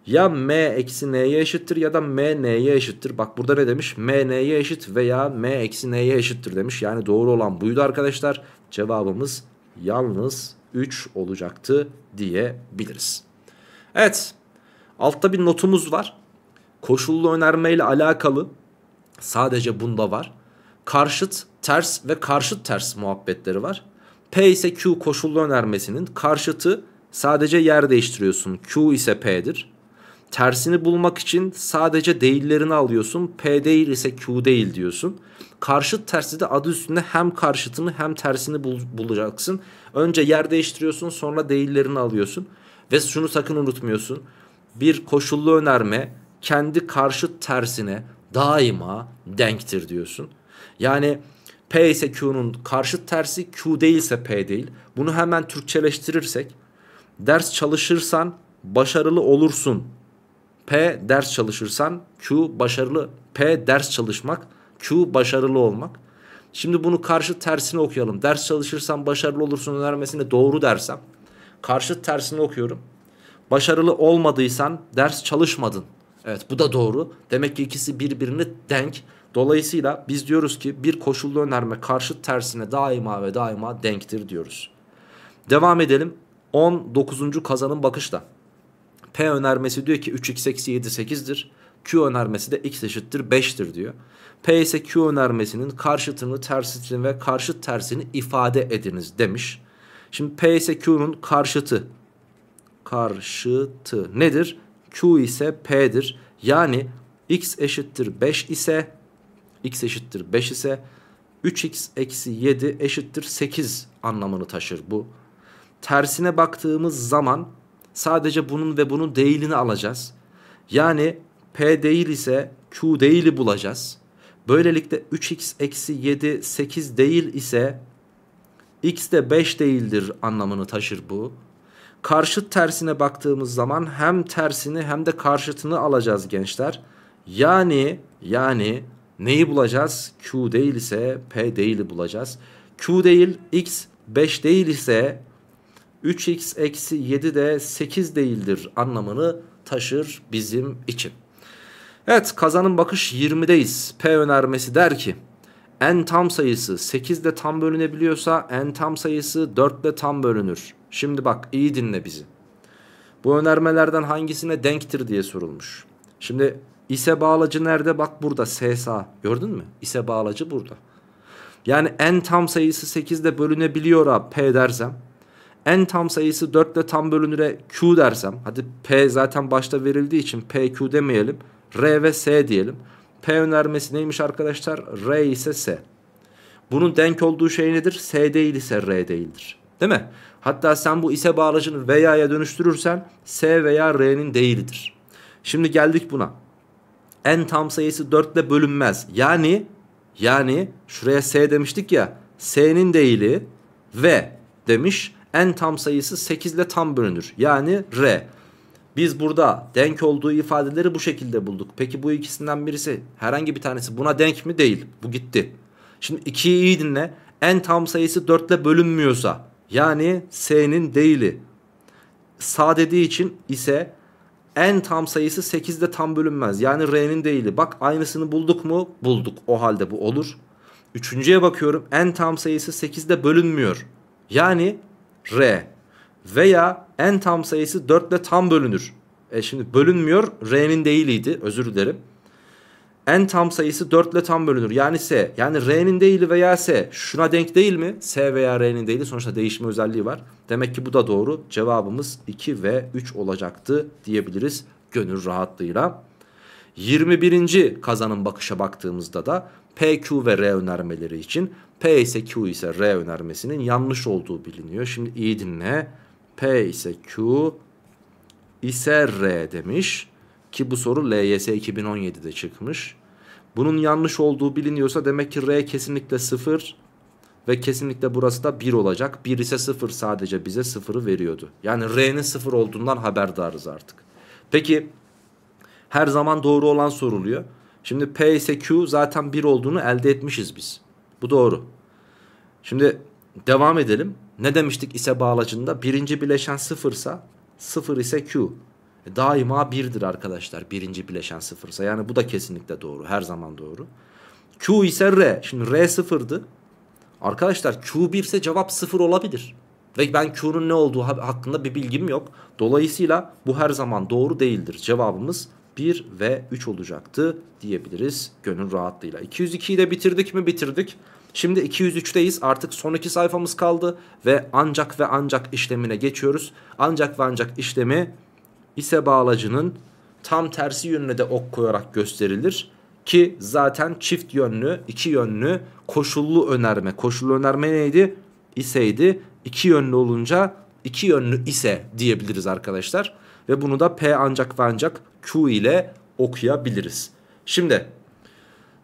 ya m eksi n'ye eşittir ya da m n'ye eşittir. Bak burada ne demiş? m n'ye eşit veya m eksi n'ye eşittir demiş. Yani doğru olan buydu arkadaşlar. Cevabımız yalnız 3 olacaktı diyebiliriz. Evet altta bir notumuz var. Koşullu önermeyle alakalı sadece bunda var. Karşıt, ters ve karşıt ters muhabbetleri var. P ise Q koşullu önermesinin karşıtı sadece yer değiştiriyorsun. Q ise P'dir. Tersini bulmak için sadece değillerini alıyorsun. P değil ise Q değil diyorsun. Karşıt tersi de adı üstünde hem karşıtını hem tersini bul bulacaksın. Önce yer değiştiriyorsun sonra değillerini alıyorsun. Ve şunu sakın unutmuyorsun. Bir koşullu önerme kendi karşıt tersine daima denktir diyorsun. Yani P ise Q'nun karşıt tersi Q değilse P değil. Bunu hemen Türkçeleştirirsek ders çalışırsan başarılı olursun P ders çalışırsan Q başarılı. P ders çalışmak, Q başarılı olmak. Şimdi bunu karşı tersini okuyalım. Ders çalışırsan başarılı olursun önermesine doğru dersem. Karşı tersini okuyorum. Başarılı olmadıysan ders çalışmadın. Evet bu da doğru. Demek ki ikisi birbirini denk. Dolayısıyla biz diyoruz ki bir koşullu önerme karşı tersine daima ve daima denktir diyoruz. Devam edelim. 19. kazanın bakışta. P önermesi diyor ki 3x eksi 7 8'dir. Q önermesi de x eşittir 5'tir diyor. P ise Q önermesinin karşıtını, tersini ve karşıt tersini ifade ediniz demiş. Şimdi P ise Q'nun karşıtı. Karşıtı nedir? Q ise P'dir. Yani x eşittir 5 ise x eşittir 5 ise 3x eksi 7 eşittir 8 anlamını taşır bu. Tersine baktığımız zaman Sadece bunun ve bunun değilini alacağız. Yani P değil ise Q değili bulacağız. Böylelikle 3x eksi 7 8 değil ise x de 5 değildir anlamını taşır bu. Karşıt tersine baktığımız zaman hem tersini hem de karşıtını alacağız gençler. Yani yani neyi bulacağız? Q değil ise P değili bulacağız. Q değil x 5 değil ise 3x eksi 7 de 8 değildir anlamını taşır bizim için. Evet kazanın bakış 20'deyiz. P önermesi der ki n tam sayısı 8 de tam bölünebiliyorsa n tam sayısı 4 de tam bölünür. Şimdi bak iyi dinle bizi. Bu önermelerden hangisine denktir diye sorulmuş. Şimdi ise bağlacı nerede? Bak burada SSA. Gördün mü? İse bağlacı burada. Yani n tam sayısı 8 de bölünebiliyor P dersem en tam sayısı 4 ile tam bölünüre Q dersem hadi P zaten başta verildiği için P Q demeyelim. R ve S diyelim. P önermesi neymiş arkadaşlar? R ise S. Bunun denk olduğu şey nedir? S değil ise R değildir. Değil mi? Hatta sen bu ise bağlacını veya'ya dönüştürürsen S veya R'nin değildir. Şimdi geldik buna. En tam sayısı 4 ile bölünmez. Yani yani şuraya S demiştik ya. S'nin değili v demiş en tam sayısı 8 ile tam bölünür. Yani R. Biz burada denk olduğu ifadeleri bu şekilde bulduk. Peki bu ikisinden birisi herhangi bir tanesi buna denk mi? Değil. Bu gitti. Şimdi 2'yi iyi dinle. En tam sayısı 4 ile bölünmüyorsa yani S'nin değili Sa dediği için ise en tam sayısı 8 ile tam bölünmez. Yani R'nin değili. Bak aynısını bulduk mu? Bulduk. O halde bu olur. Üçüncüye bakıyorum. En tam sayısı 8 ile bölünmüyor. Yani R veya n tam sayısı 4 ile tam bölünür. E şimdi bölünmüyor R'nin değiliydi özür dilerim. N tam sayısı 4 ile tam bölünür yani S yani R'nin değili veya S şuna denk değil mi? S veya R'nin değili sonuçta değişme özelliği var. Demek ki bu da doğru cevabımız 2 ve 3 olacaktı diyebiliriz gönül rahatlığıyla. 21. kazanın bakışa baktığımızda da P, Q ve R önermeleri için P ise Q ise R önermesinin yanlış olduğu biliniyor. Şimdi iyi dinle. P ise Q ise R demiş ki bu soru LYS 2017'de çıkmış. Bunun yanlış olduğu biliniyorsa demek ki R kesinlikle 0 ve kesinlikle burası da 1 olacak. 1 ise 0 sadece bize 0'ı veriyordu. Yani R'nin 0 olduğundan haberdarız artık. Peki her zaman doğru olan soruluyor. Şimdi P ise Q zaten 1 olduğunu elde etmişiz biz. Bu doğru. Şimdi devam edelim. Ne demiştik ise bağlacında? Birinci bileşen sıfırsa sıfır ise Q. E, daima birdir arkadaşlar birinci bileşen sıfırsa. Yani bu da kesinlikle doğru. Her zaman doğru. Q ise R. Şimdi R sıfırdı. Arkadaşlar Q 1 ise cevap sıfır olabilir. Ve ben Q'nun ne olduğu hakkında bir bilgim yok. Dolayısıyla bu her zaman doğru değildir. Cevabımız 1 ve 3 olacaktı diyebiliriz gönül rahatlığıyla. 202'yi de bitirdik mi bitirdik. Şimdi 203'teyiz artık son iki sayfamız kaldı ve ancak ve ancak işlemine geçiyoruz. Ancak ve ancak işlemi ise bağlacının tam tersi yönüne de ok koyarak gösterilir. Ki zaten çift yönlü, iki yönlü, koşullu önerme. Koşullu önerme neydi? İseydi. İki yönlü olunca iki yönlü ise diyebiliriz arkadaşlar. Ve bunu da P ancak ve ancak Q ile okuyabiliriz. Şimdi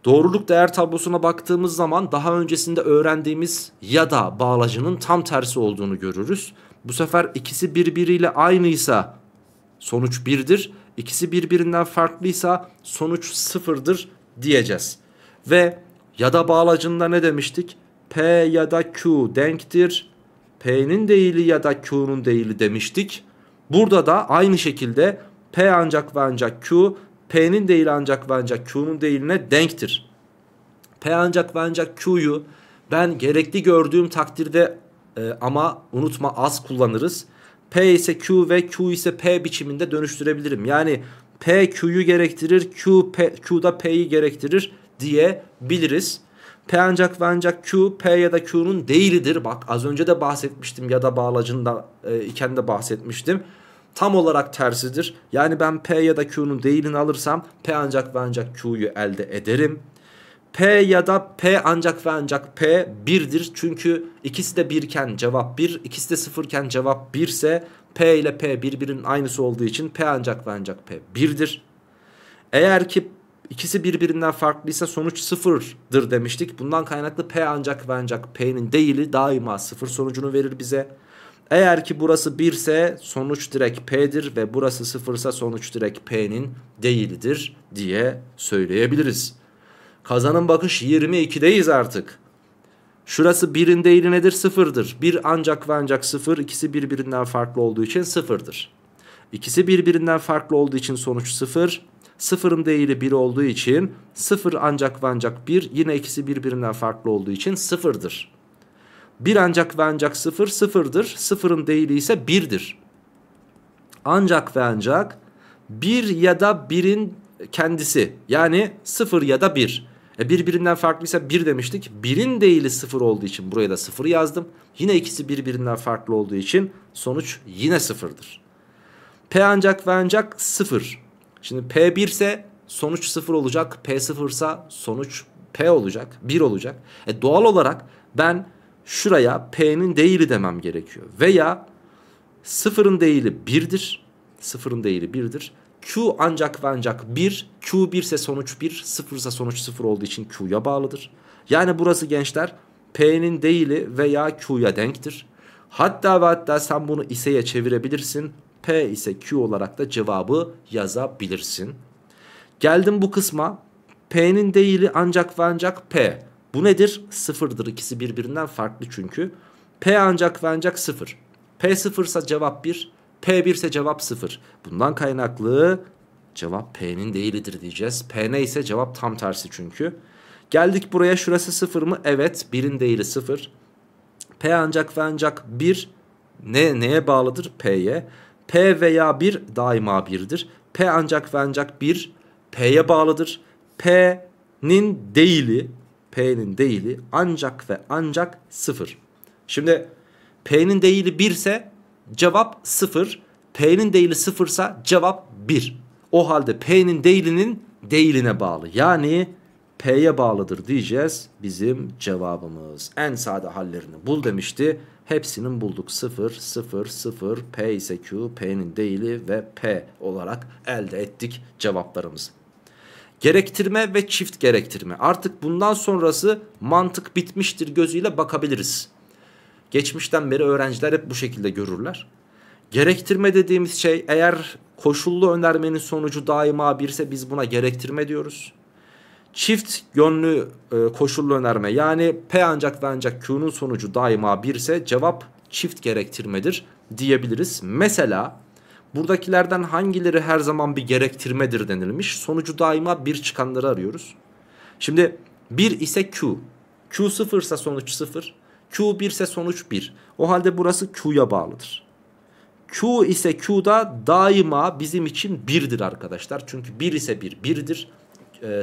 doğruluk değer tablosuna baktığımız zaman daha öncesinde öğrendiğimiz ya da bağlacının tam tersi olduğunu görürüz. Bu sefer ikisi birbiriyle aynıysa sonuç 1'dir. İkisi birbirinden farklıysa sonuç 0'dır diyeceğiz. Ve ya da bağlacında ne demiştik? P ya da Q denktir. P'nin değili ya da Q'nun değili demiştik. Burada da aynı şekilde P ancak ve ancak Q P'nin değil ancak ve ancak Q'nun değiline denktir. P ancak ve ancak Q'yu ben gerekli gördüğüm takdirde e, ama unutma az kullanırız. P ise Q ve Q ise P biçiminde dönüştürebilirim. Yani P Q'yu gerektirir, Q, P, Q da P'yi gerektirir diyebiliriz. P ancak ve ancak Q, P ya da Q'nun değilidir. Bak az önce de bahsetmiştim ya da bağlacında e, iken de bahsetmiştim tam olarak tersidir. Yani ben P ya da Q'nun değilini alırsam P ancak ve ancak Q'yu elde ederim. P ya da P ancak ve ancak P 1'dir. Çünkü ikisi de 1 iken cevap 1, ikisi de 0 iken cevap 1 ise P ile P birbirinin aynısı olduğu için P ancak ve ancak P 1'dir. Eğer ki ikisi birbirinden farklıysa sonuç 0'dır demiştik. Bundan kaynaklı P ancak ve ancak P'nin değili daima 0 sonucunu verir bize. Eğer ki burası 1 ise sonuç direkt P'dir ve burası 0 ise sonuç direkt P'nin değildir diye söyleyebiliriz. Kazanın bakış 22'deyiz artık. Şurası 1'in değil nedir? 0'dır. 1 ancak ve ancak 0 ikisi birbirinden farklı olduğu için 0'dır. İkisi birbirinden farklı olduğu için sonuç 0. 0'ın değili 1 olduğu için 0 ancak ve ancak 1 yine ikisi birbirinden farklı olduğu için 0'dır. 1 ancak ve ancak 0 sıfırdır. Sıfırın değili ise 1'dir. Ancak ve ancak 1 ya da 1'in kendisi yani 0 ya da 1. E birbirinden farklıysa 1 demiştik. 1'in değili 0 olduğu için buraya da 0 yazdım. Yine ikisi birbirinden farklı olduğu için sonuç yine 0'dır. P ancak ve ancak 0. Şimdi P 1 ise sonuç 0 olacak. P 0 ise sonuç P olacak. 1 olacak. E doğal olarak ben şuraya P'nin değili demem gerekiyor. Veya sıfırın değili 1'dir. Sıfırın değili 1'dir. Q ancak ve ancak 1. Q 1 ise sonuç 1. 0 ise sonuç 0 olduğu için Q'ya bağlıdır. Yani burası gençler P'nin değili veya Q'ya denktir. Hatta ve hatta sen bunu ise'ye çevirebilirsin. P ise Q olarak da cevabı yazabilirsin. Geldim bu kısma. P'nin değili ancak ve ancak P. Bu nedir? Sıfırdır İkisi birbirinden farklı çünkü. P ancak ve ancak sıfır. P sıfırsa cevap bir. p birse cevap sıfır. Bundan kaynaklı cevap P'nin değilidir diyeceğiz. P ne ise cevap tam tersi çünkü. Geldik buraya şurası sıfır mı? Evet birin değili sıfır. P ancak ve ancak bir. ne, neye bağlıdır? P'ye. P veya bir daima birdir. P ancak ve ancak 1 P'ye bağlıdır. P'nin değili P'nin değili ancak ve ancak 0. Şimdi P'nin değili 1 ise cevap 0. P'nin değili 0 ise cevap 1. O halde P'nin değilinin değiline bağlı. Yani P'ye bağlıdır diyeceğiz bizim cevabımız. En sade hallerini bul demişti. Hepsinin bulduk 0, 0, 0, P ise Q, P'nin değili ve P olarak elde ettik cevaplarımızı. Gerektirme ve çift gerektirme. Artık bundan sonrası mantık bitmiştir gözüyle bakabiliriz. Geçmişten beri öğrenciler hep bu şekilde görürler. Gerektirme dediğimiz şey eğer koşullu önermenin sonucu daima birse biz buna gerektirme diyoruz. Çift yönlü e, koşullu önerme yani P ancak ve ancak Q'nun sonucu daima birse cevap çift gerektirmedir diyebiliriz. Mesela Buradakilerden hangileri her zaman bir gerektirmedir denilmiş. Sonucu daima bir çıkanları arıyoruz. Şimdi 1 ise Q. Q 0 ise sonuç 0. Q 1 ise sonuç 1. O halde burası Q'ya bağlıdır. Q ise Q'da daima bizim için 1'dir arkadaşlar. Çünkü 1 ise 1 1'dir.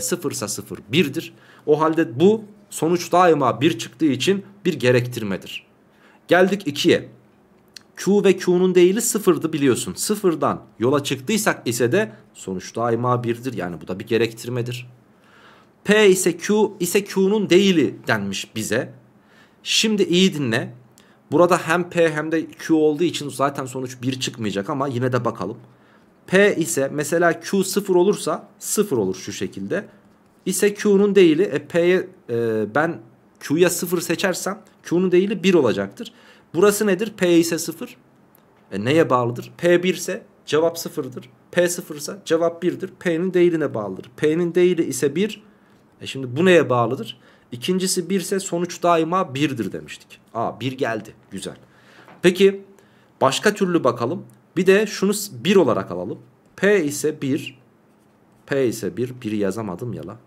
0 ise 0 1'dir. O halde bu sonuç daima 1 çıktığı için bir gerektirmedir. Geldik 2'ye. Q ve Q'nun değili sıfırdı biliyorsun. Sıfırdan yola çıktıysak ise de sonuçta daima birdir Yani bu da bir gerektirmedir. P ise Q ise Q'nun değili denmiş bize. Şimdi iyi dinle. Burada hem P hem de Q olduğu için zaten sonuç 1 çıkmayacak ama yine de bakalım. P ise mesela Q 0 olursa 0 olur şu şekilde. İse Q'nun değili e, P'ye e, ben Q'ya 0 seçersem Q'nun değili 1 olacaktır. Burası nedir? P ise 0. E neye bağlıdır? P1 ise cevap 0'dır. P0 ise cevap 1'dir. P'nin değiline bağlıdır. P'nin değili ise 1. E şimdi bu neye bağlıdır? İkincisi 1 ise sonuç daima 1'dir demiştik. Aa 1 geldi. Güzel. Peki başka türlü bakalım. Bir de şunu 1 olarak alalım. P ise 1. P ise 1. 1'i yazamadım ya la.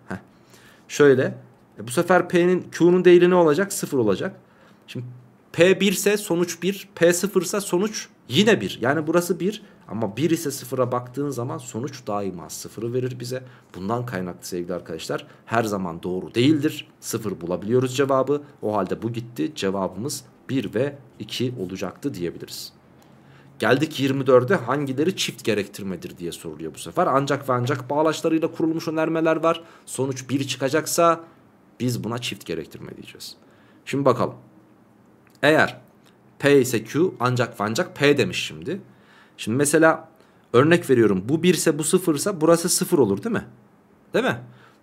Şöyle. E bu sefer P'nin Q'nun değili ne olacak? 0 olacak. Şimdi P1 ise sonuç 1. P0 ise sonuç yine 1. Yani burası 1 ama 1 ise 0'a baktığın zaman sonuç daima 0'ı verir bize. Bundan kaynaklı sevgili arkadaşlar her zaman doğru değildir. 0 bulabiliyoruz cevabı. O halde bu gitti. Cevabımız 1 ve 2 olacaktı diyebiliriz. Geldik 24'e hangileri çift gerektirmedir diye soruluyor bu sefer. Ancak ve ancak bağlaçlarıyla kurulmuş önermeler var. Sonuç 1 çıkacaksa biz buna çift gerektirme diyeceğiz. Şimdi bakalım. Eğer P ise Q ancak ve ancak P demiş şimdi. Şimdi mesela örnek veriyorum bu 1 ise bu 0 ise burası 0 olur değil mi? Değil mi?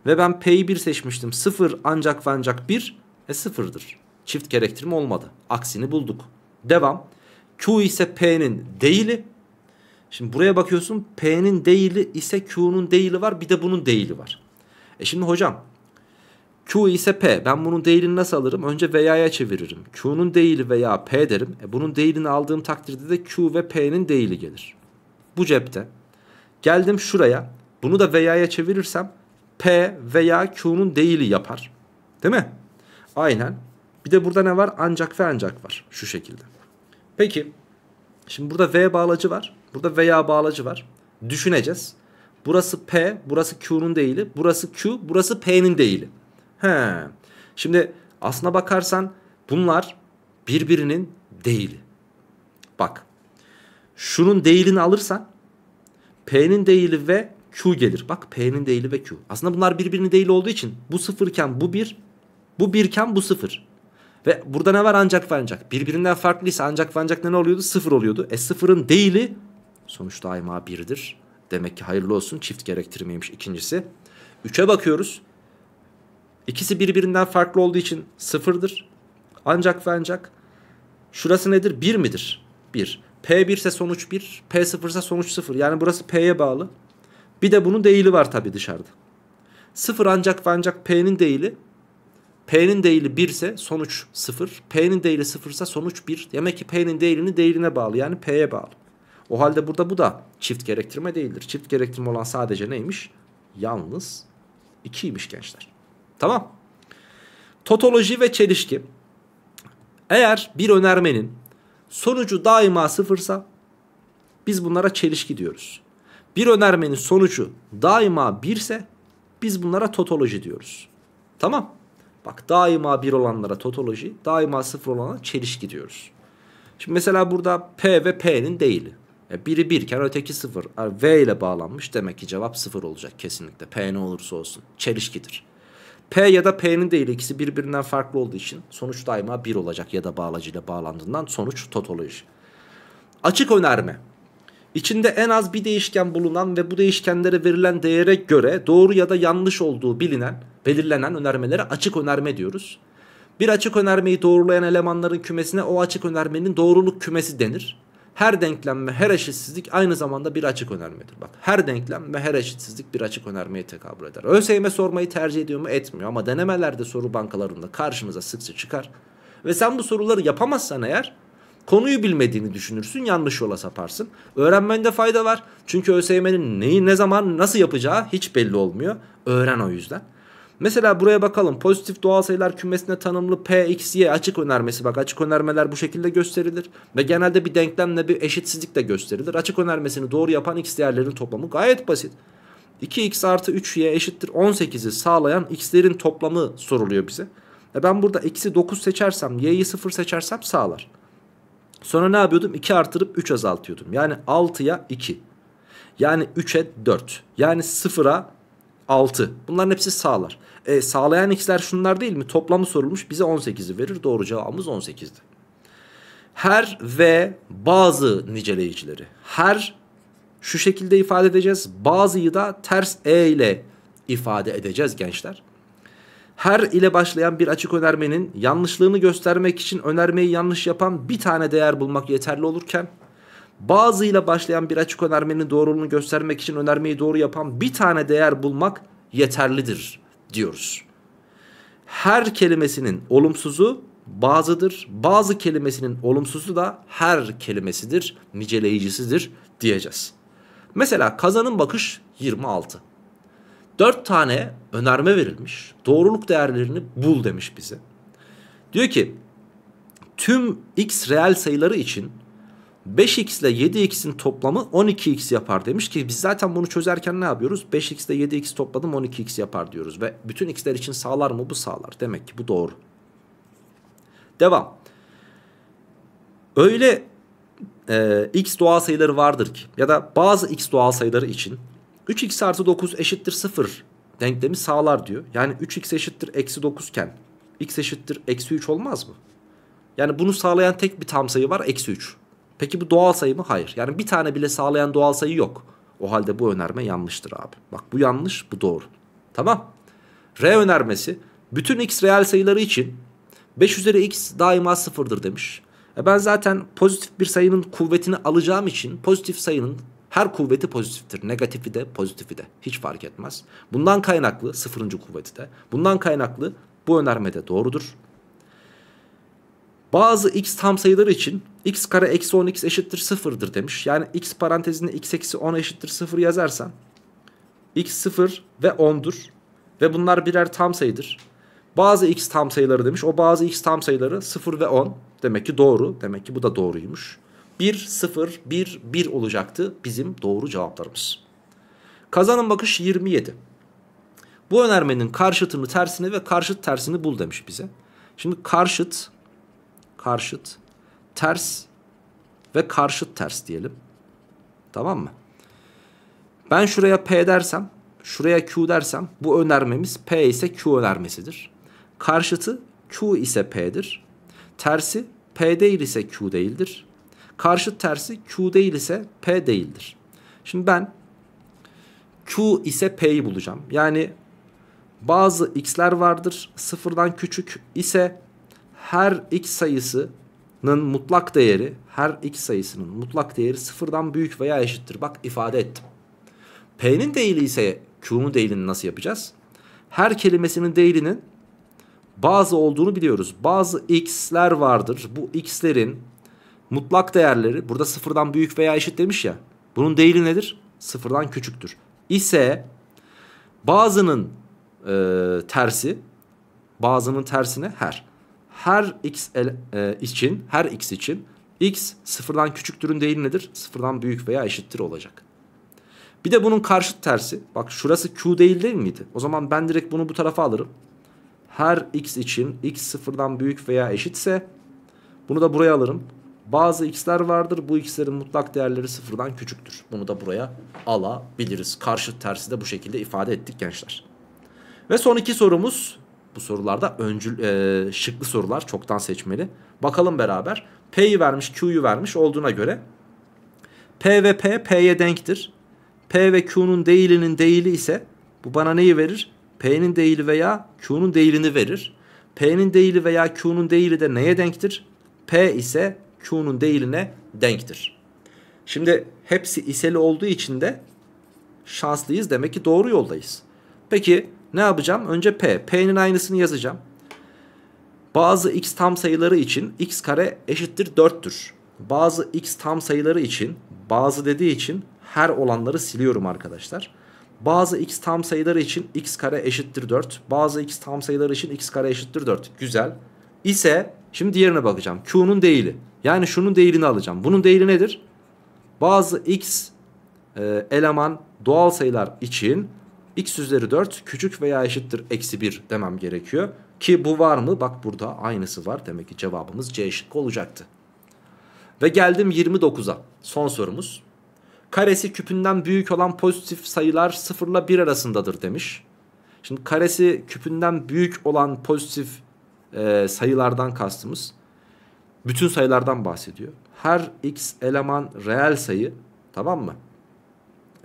Ve ben P'yi 1 seçmiştim. 0 ancak ve ancak 1 e 0'dır. Çift gerektirme olmadı. Aksini bulduk. Devam. Q ise P'nin değili. Şimdi buraya bakıyorsun P'nin değili ise Q'nun değili var bir de bunun değili var. E şimdi hocam Q ise P. Ben bunun değerini nasıl alırım? Önce veya'ya çeviririm. Q'nun değili veya P derim. E bunun değilini aldığım takdirde de Q ve P'nin değili gelir. Bu cepte. Geldim şuraya. Bunu da veya'ya çevirirsem P veya Q'nun değili yapar. Değil mi? Aynen. Bir de burada ne var? Ancak ve ancak var. Şu şekilde. Peki. Şimdi burada V bağlacı var. Burada veya bağlacı var. Düşüneceğiz. Burası P, burası Q'nun değili. Burası Q, burası P'nin değili. He. Şimdi aslına bakarsan bunlar birbirinin değil. Bak. Şunun değilini alırsan P'nin değili ve Q gelir. Bak P'nin değili ve Q. Aslında bunlar birbirinin değil olduğu için bu sıfırken bu bir, bu birken bu sıfır. Ve burada ne var ancak ve ancak. Birbirinden farklıysa ancak ve ancak ne oluyordu? Sıfır oluyordu. E sıfırın değili sonuçta daima birdir. Demek ki hayırlı olsun çift gerektirmeymiş ikincisi. Üçe bakıyoruz. İkisi birbirinden farklı olduğu için sıfırdır. Ancak ve ancak şurası nedir? Bir midir? Bir. P1 ise sonuç 1, P0 ise sonuç 0. Yani burası P'ye bağlı. Bir de bunun değili var tabii dışarıda. Sıfır ancak ve ancak P'nin değili. P'nin değili 1 ise sonuç 0. P'nin değili 0 ise sonuç 1. Demek ki P'nin değilini değiline bağlı. Yani P'ye bağlı. O halde burada bu da çift gerektirme değildir. Çift gerektirme olan sadece neymiş? Yalnız 2'ymiş gençler. Tamam. Totoloji ve çelişki. Eğer bir önermenin sonucu daima sıfırsa biz bunlara çelişki diyoruz. Bir önermenin sonucu daima birse biz bunlara totoloji diyoruz. Tamam. Bak daima bir olanlara totoloji, daima sıfır olana çelişki diyoruz. Şimdi mesela burada P ve P'nin değili. E, biri birken öteki sıfır. E, v ile bağlanmış demek ki cevap sıfır olacak kesinlikle. P ne olursa olsun. Çelişkidir. P ya da P'nin değil ikisi birbirinden farklı olduğu için sonuç daima 1 olacak ya da bağlacıyla bağlandığından sonuç totoloji. Açık önerme. İçinde en az bir değişken bulunan ve bu değişkenlere verilen değere göre doğru ya da yanlış olduğu bilinen, belirlenen önermelere açık önerme diyoruz. Bir açık önermeyi doğrulayan elemanların kümesine o açık önermenin doğruluk kümesi denir. Her denklem ve her eşitsizlik aynı zamanda bir açık önermedir. Bak her denklem ve her eşitsizlik bir açık önermeye tekabül eder. ÖSYM sormayı tercih ediyor mu? Etmiyor. Ama denemelerde soru bankalarında karşımıza sıkça çıkar. Ve sen bu soruları yapamazsan eğer konuyu bilmediğini düşünürsün yanlış yola saparsın. Öğrenmende fayda var. Çünkü ÖSYM'nin neyi ne zaman nasıl yapacağı hiç belli olmuyor. Öğren o yüzden. Mesela buraya bakalım. Pozitif doğal sayılar kümesine tanımlı P, X, Y açık önermesi. Bak açık önermeler bu şekilde gösterilir. Ve genelde bir denklemle bir eşitsizlik de gösterilir. Açık önermesini doğru yapan X değerlerin toplamı gayet basit. 2x artı 3y eşittir 18'i sağlayan x'lerin toplamı soruluyor bize. E ben burada x'i 9 seçersem y'yi 0 seçersem sağlar. Sonra ne yapıyordum? 2 artırıp 3 azaltıyordum. Yani 6'ya 2. Yani 3'e 4. Yani 0'a 6. Bunların hepsi sağlar. E, sağlayan x'ler şunlar değil mi? Toplamı sorulmuş bize 18'i verir. Doğru cevabımız 18'di. Her ve bazı niceleyicileri. Her şu şekilde ifade edeceğiz. Bazıyı da ters e ile ifade edeceğiz gençler. Her ile başlayan bir açık önermenin yanlışlığını göstermek için önermeyi yanlış yapan bir tane değer bulmak yeterli olurken bazı ile başlayan bir açık önermenin doğruluğunu göstermek için önermeyi doğru yapan bir tane değer bulmak yeterlidir diyoruz. Her kelimesinin olumsuzu bazıdır. Bazı kelimesinin olumsuzu da her kelimesidir, niceleyicisidir diyeceğiz. Mesela kazanın bakış 26. 4 tane önerme verilmiş. Doğruluk değerlerini bul demiş bize. Diyor ki tüm x reel sayıları için 5x ile 7x'in toplamı 12x yapar demiş ki biz zaten bunu çözerken ne yapıyoruz? 5x ile 7x topladım 12x yapar diyoruz ve bütün x'ler için sağlar mı? Bu sağlar. Demek ki bu doğru. Devam. Öyle e, x doğal sayıları vardır ki ya da bazı x doğal sayıları için 3x artı 9 eşittir 0 denklemi sağlar diyor. Yani 3x eşittir eksi 9 iken x eşittir eksi 3 olmaz mı? Yani bunu sağlayan tek bir tam sayı var eksi 3. Peki bu doğal sayı mı? Hayır. Yani bir tane bile sağlayan doğal sayı yok. O halde bu önerme yanlıştır abi. Bak bu yanlış bu doğru. Tamam. R önermesi bütün x reel sayıları için 5 üzeri x daima sıfırdır demiş. E ben zaten pozitif bir sayının kuvvetini alacağım için pozitif sayının her kuvveti pozitiftir. Negatifi de pozitifi de. Hiç fark etmez. Bundan kaynaklı sıfırıncı kuvveti de. Bundan kaynaklı bu önerme de doğrudur. Bazı x tam sayıları için x kare eksi 10x eşittir 0'dır demiş. Yani x parantezine x eksi 10 eşittir 0 yazarsan x 0 ve 10'dur. Ve bunlar birer tam sayıdır. Bazı x tam sayıları demiş. O bazı x tam sayıları 0 ve 10. Demek ki doğru. Demek ki bu da doğruymuş. 1, 0, 1, 1 olacaktı bizim doğru cevaplarımız. Kazanın bakış 27. Bu önermenin karşıtını tersini ve karşıt tersini bul demiş bize. Şimdi karşıt, karşıt ters ve karşıt ters diyelim. Tamam mı? Ben şuraya P dersem, şuraya Q dersem bu önermemiz P ise Q önermesidir. Karşıtı Q ise P'dir. Tersi P değil ise Q değildir. Karşıt tersi Q değil ise P değildir. Şimdi ben Q ise P'yi bulacağım. Yani bazı x'ler vardır sıfırdan küçük ise her x sayısı mutlak değeri her x sayısının mutlak değeri sıfırdan büyük veya eşittir. Bak ifade ettim. P'nin değili ise Q'nun değilini nasıl yapacağız? Her kelimesinin değilinin bazı olduğunu biliyoruz. Bazı x'ler vardır. Bu x'lerin mutlak değerleri burada sıfırdan büyük veya eşit demiş ya. Bunun değili nedir? Sıfırdan küçüktür. İse bazının e, tersi bazının tersine her her x el, e, için her x için x sıfırdan küçüktürün değil nedir? Sıfırdan büyük veya eşittir olacak. Bir de bunun karşıt tersi. Bak şurası q değil değil miydi? O zaman ben direkt bunu bu tarafa alırım. Her x için x sıfırdan büyük veya eşitse bunu da buraya alırım. Bazı x'ler vardır. Bu x'lerin mutlak değerleri sıfırdan küçüktür. Bunu da buraya alabiliriz. Karşıt tersi de bu şekilde ifade ettik gençler. Ve son iki sorumuz bu sorularda öncül, e, şıklı sorular çoktan seçmeli. Bakalım beraber. P'yi vermiş, Q'yu vermiş olduğuna göre P ve P, P'ye denktir. P ve Q'nun değilinin değili ise bu bana neyi verir? P'nin değili veya Q'nun değilini verir. P'nin değili veya Q'nun değili de neye denktir? P ise Q'nun değiline denktir. Şimdi hepsi iseli olduğu için de şanslıyız. Demek ki doğru yoldayız. Peki ne yapacağım? Önce P. P'nin aynısını yazacağım. Bazı x tam sayıları için x kare eşittir 4'tür. Bazı x tam sayıları için bazı dediği için her olanları siliyorum arkadaşlar. Bazı x tam sayıları için x kare eşittir 4. Bazı x tam sayıları için x kare eşittir 4. Güzel. İse şimdi diğerine bakacağım. Q'nun değili. Yani şunun değilini alacağım. Bunun değili nedir? Bazı x e, eleman doğal sayılar için x üzeri 4 küçük veya eşittir eksi 1 demem gerekiyor. Ki bu var mı? Bak burada aynısı var. Demek ki cevabımız C eşit olacaktı. Ve geldim 29'a. Son sorumuz. Karesi küpünden büyük olan pozitif sayılar 0 ile 1 arasındadır demiş. Şimdi karesi küpünden büyük olan pozitif e, sayılardan kastımız bütün sayılardan bahsediyor. Her x eleman reel sayı tamam mı?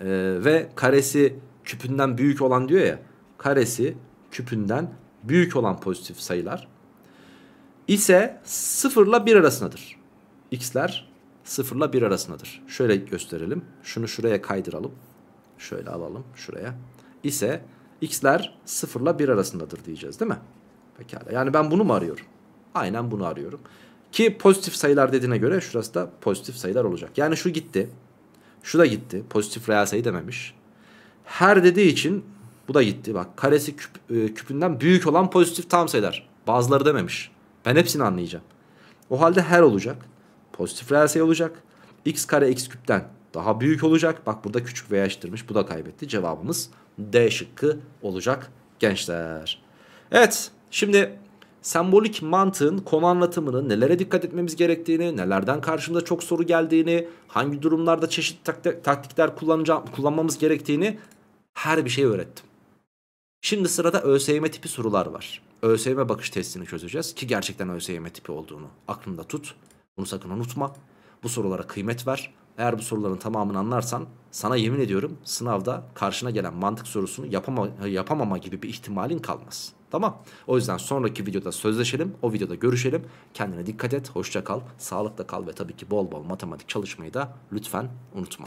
E, ve karesi küpünden büyük olan diyor ya. Karesi küpünden büyük olan pozitif sayılar ise 0 ile 1 arasındadır. X'ler 0 ile 1 arasındadır. Şöyle gösterelim. Şunu şuraya kaydıralım. Şöyle alalım şuraya. İse x'ler 0 ile 1 arasındadır diyeceğiz değil mi? Pekala. Yani ben bunu mu arıyorum? Aynen bunu arıyorum. Ki pozitif sayılar dediğine göre şurası da pozitif sayılar olacak. Yani şu gitti. Şu da gitti. Pozitif reel sayı dememiş. Her dediği için bu da gitti. Bak karesi küp, e, küpünden büyük olan pozitif tam sayılar. Bazıları dememiş. Ben hepsini anlayacağım. O halde her olacak. Pozitif reel sayı olacak. X kare x küpten daha büyük olacak. Bak burada küçük veya eşittirmiş. Bu da kaybetti. Cevabımız D şıkkı olacak gençler. Evet şimdi sembolik mantığın konu anlatımını, nelere dikkat etmemiz gerektiğini, nelerden karşımıza çok soru geldiğini, hangi durumlarda çeşitli tak taktikler kullanmamız gerektiğini her bir şeyi öğrettim. Şimdi sırada ÖSYM tipi sorular var. ÖSYM bakış testini çözeceğiz ki gerçekten ÖSYM tipi olduğunu aklında tut. Bunu sakın unutma. Bu sorulara kıymet ver. Eğer bu soruların tamamını anlarsan sana yemin ediyorum sınavda karşına gelen mantık sorusunu yapamama gibi bir ihtimalin kalmaz. Tamam. O yüzden sonraki videoda sözleşelim. O videoda görüşelim. Kendine dikkat et. Hoşça kal. Sağlıkla kal ve tabii ki bol bol matematik çalışmayı da lütfen unutma.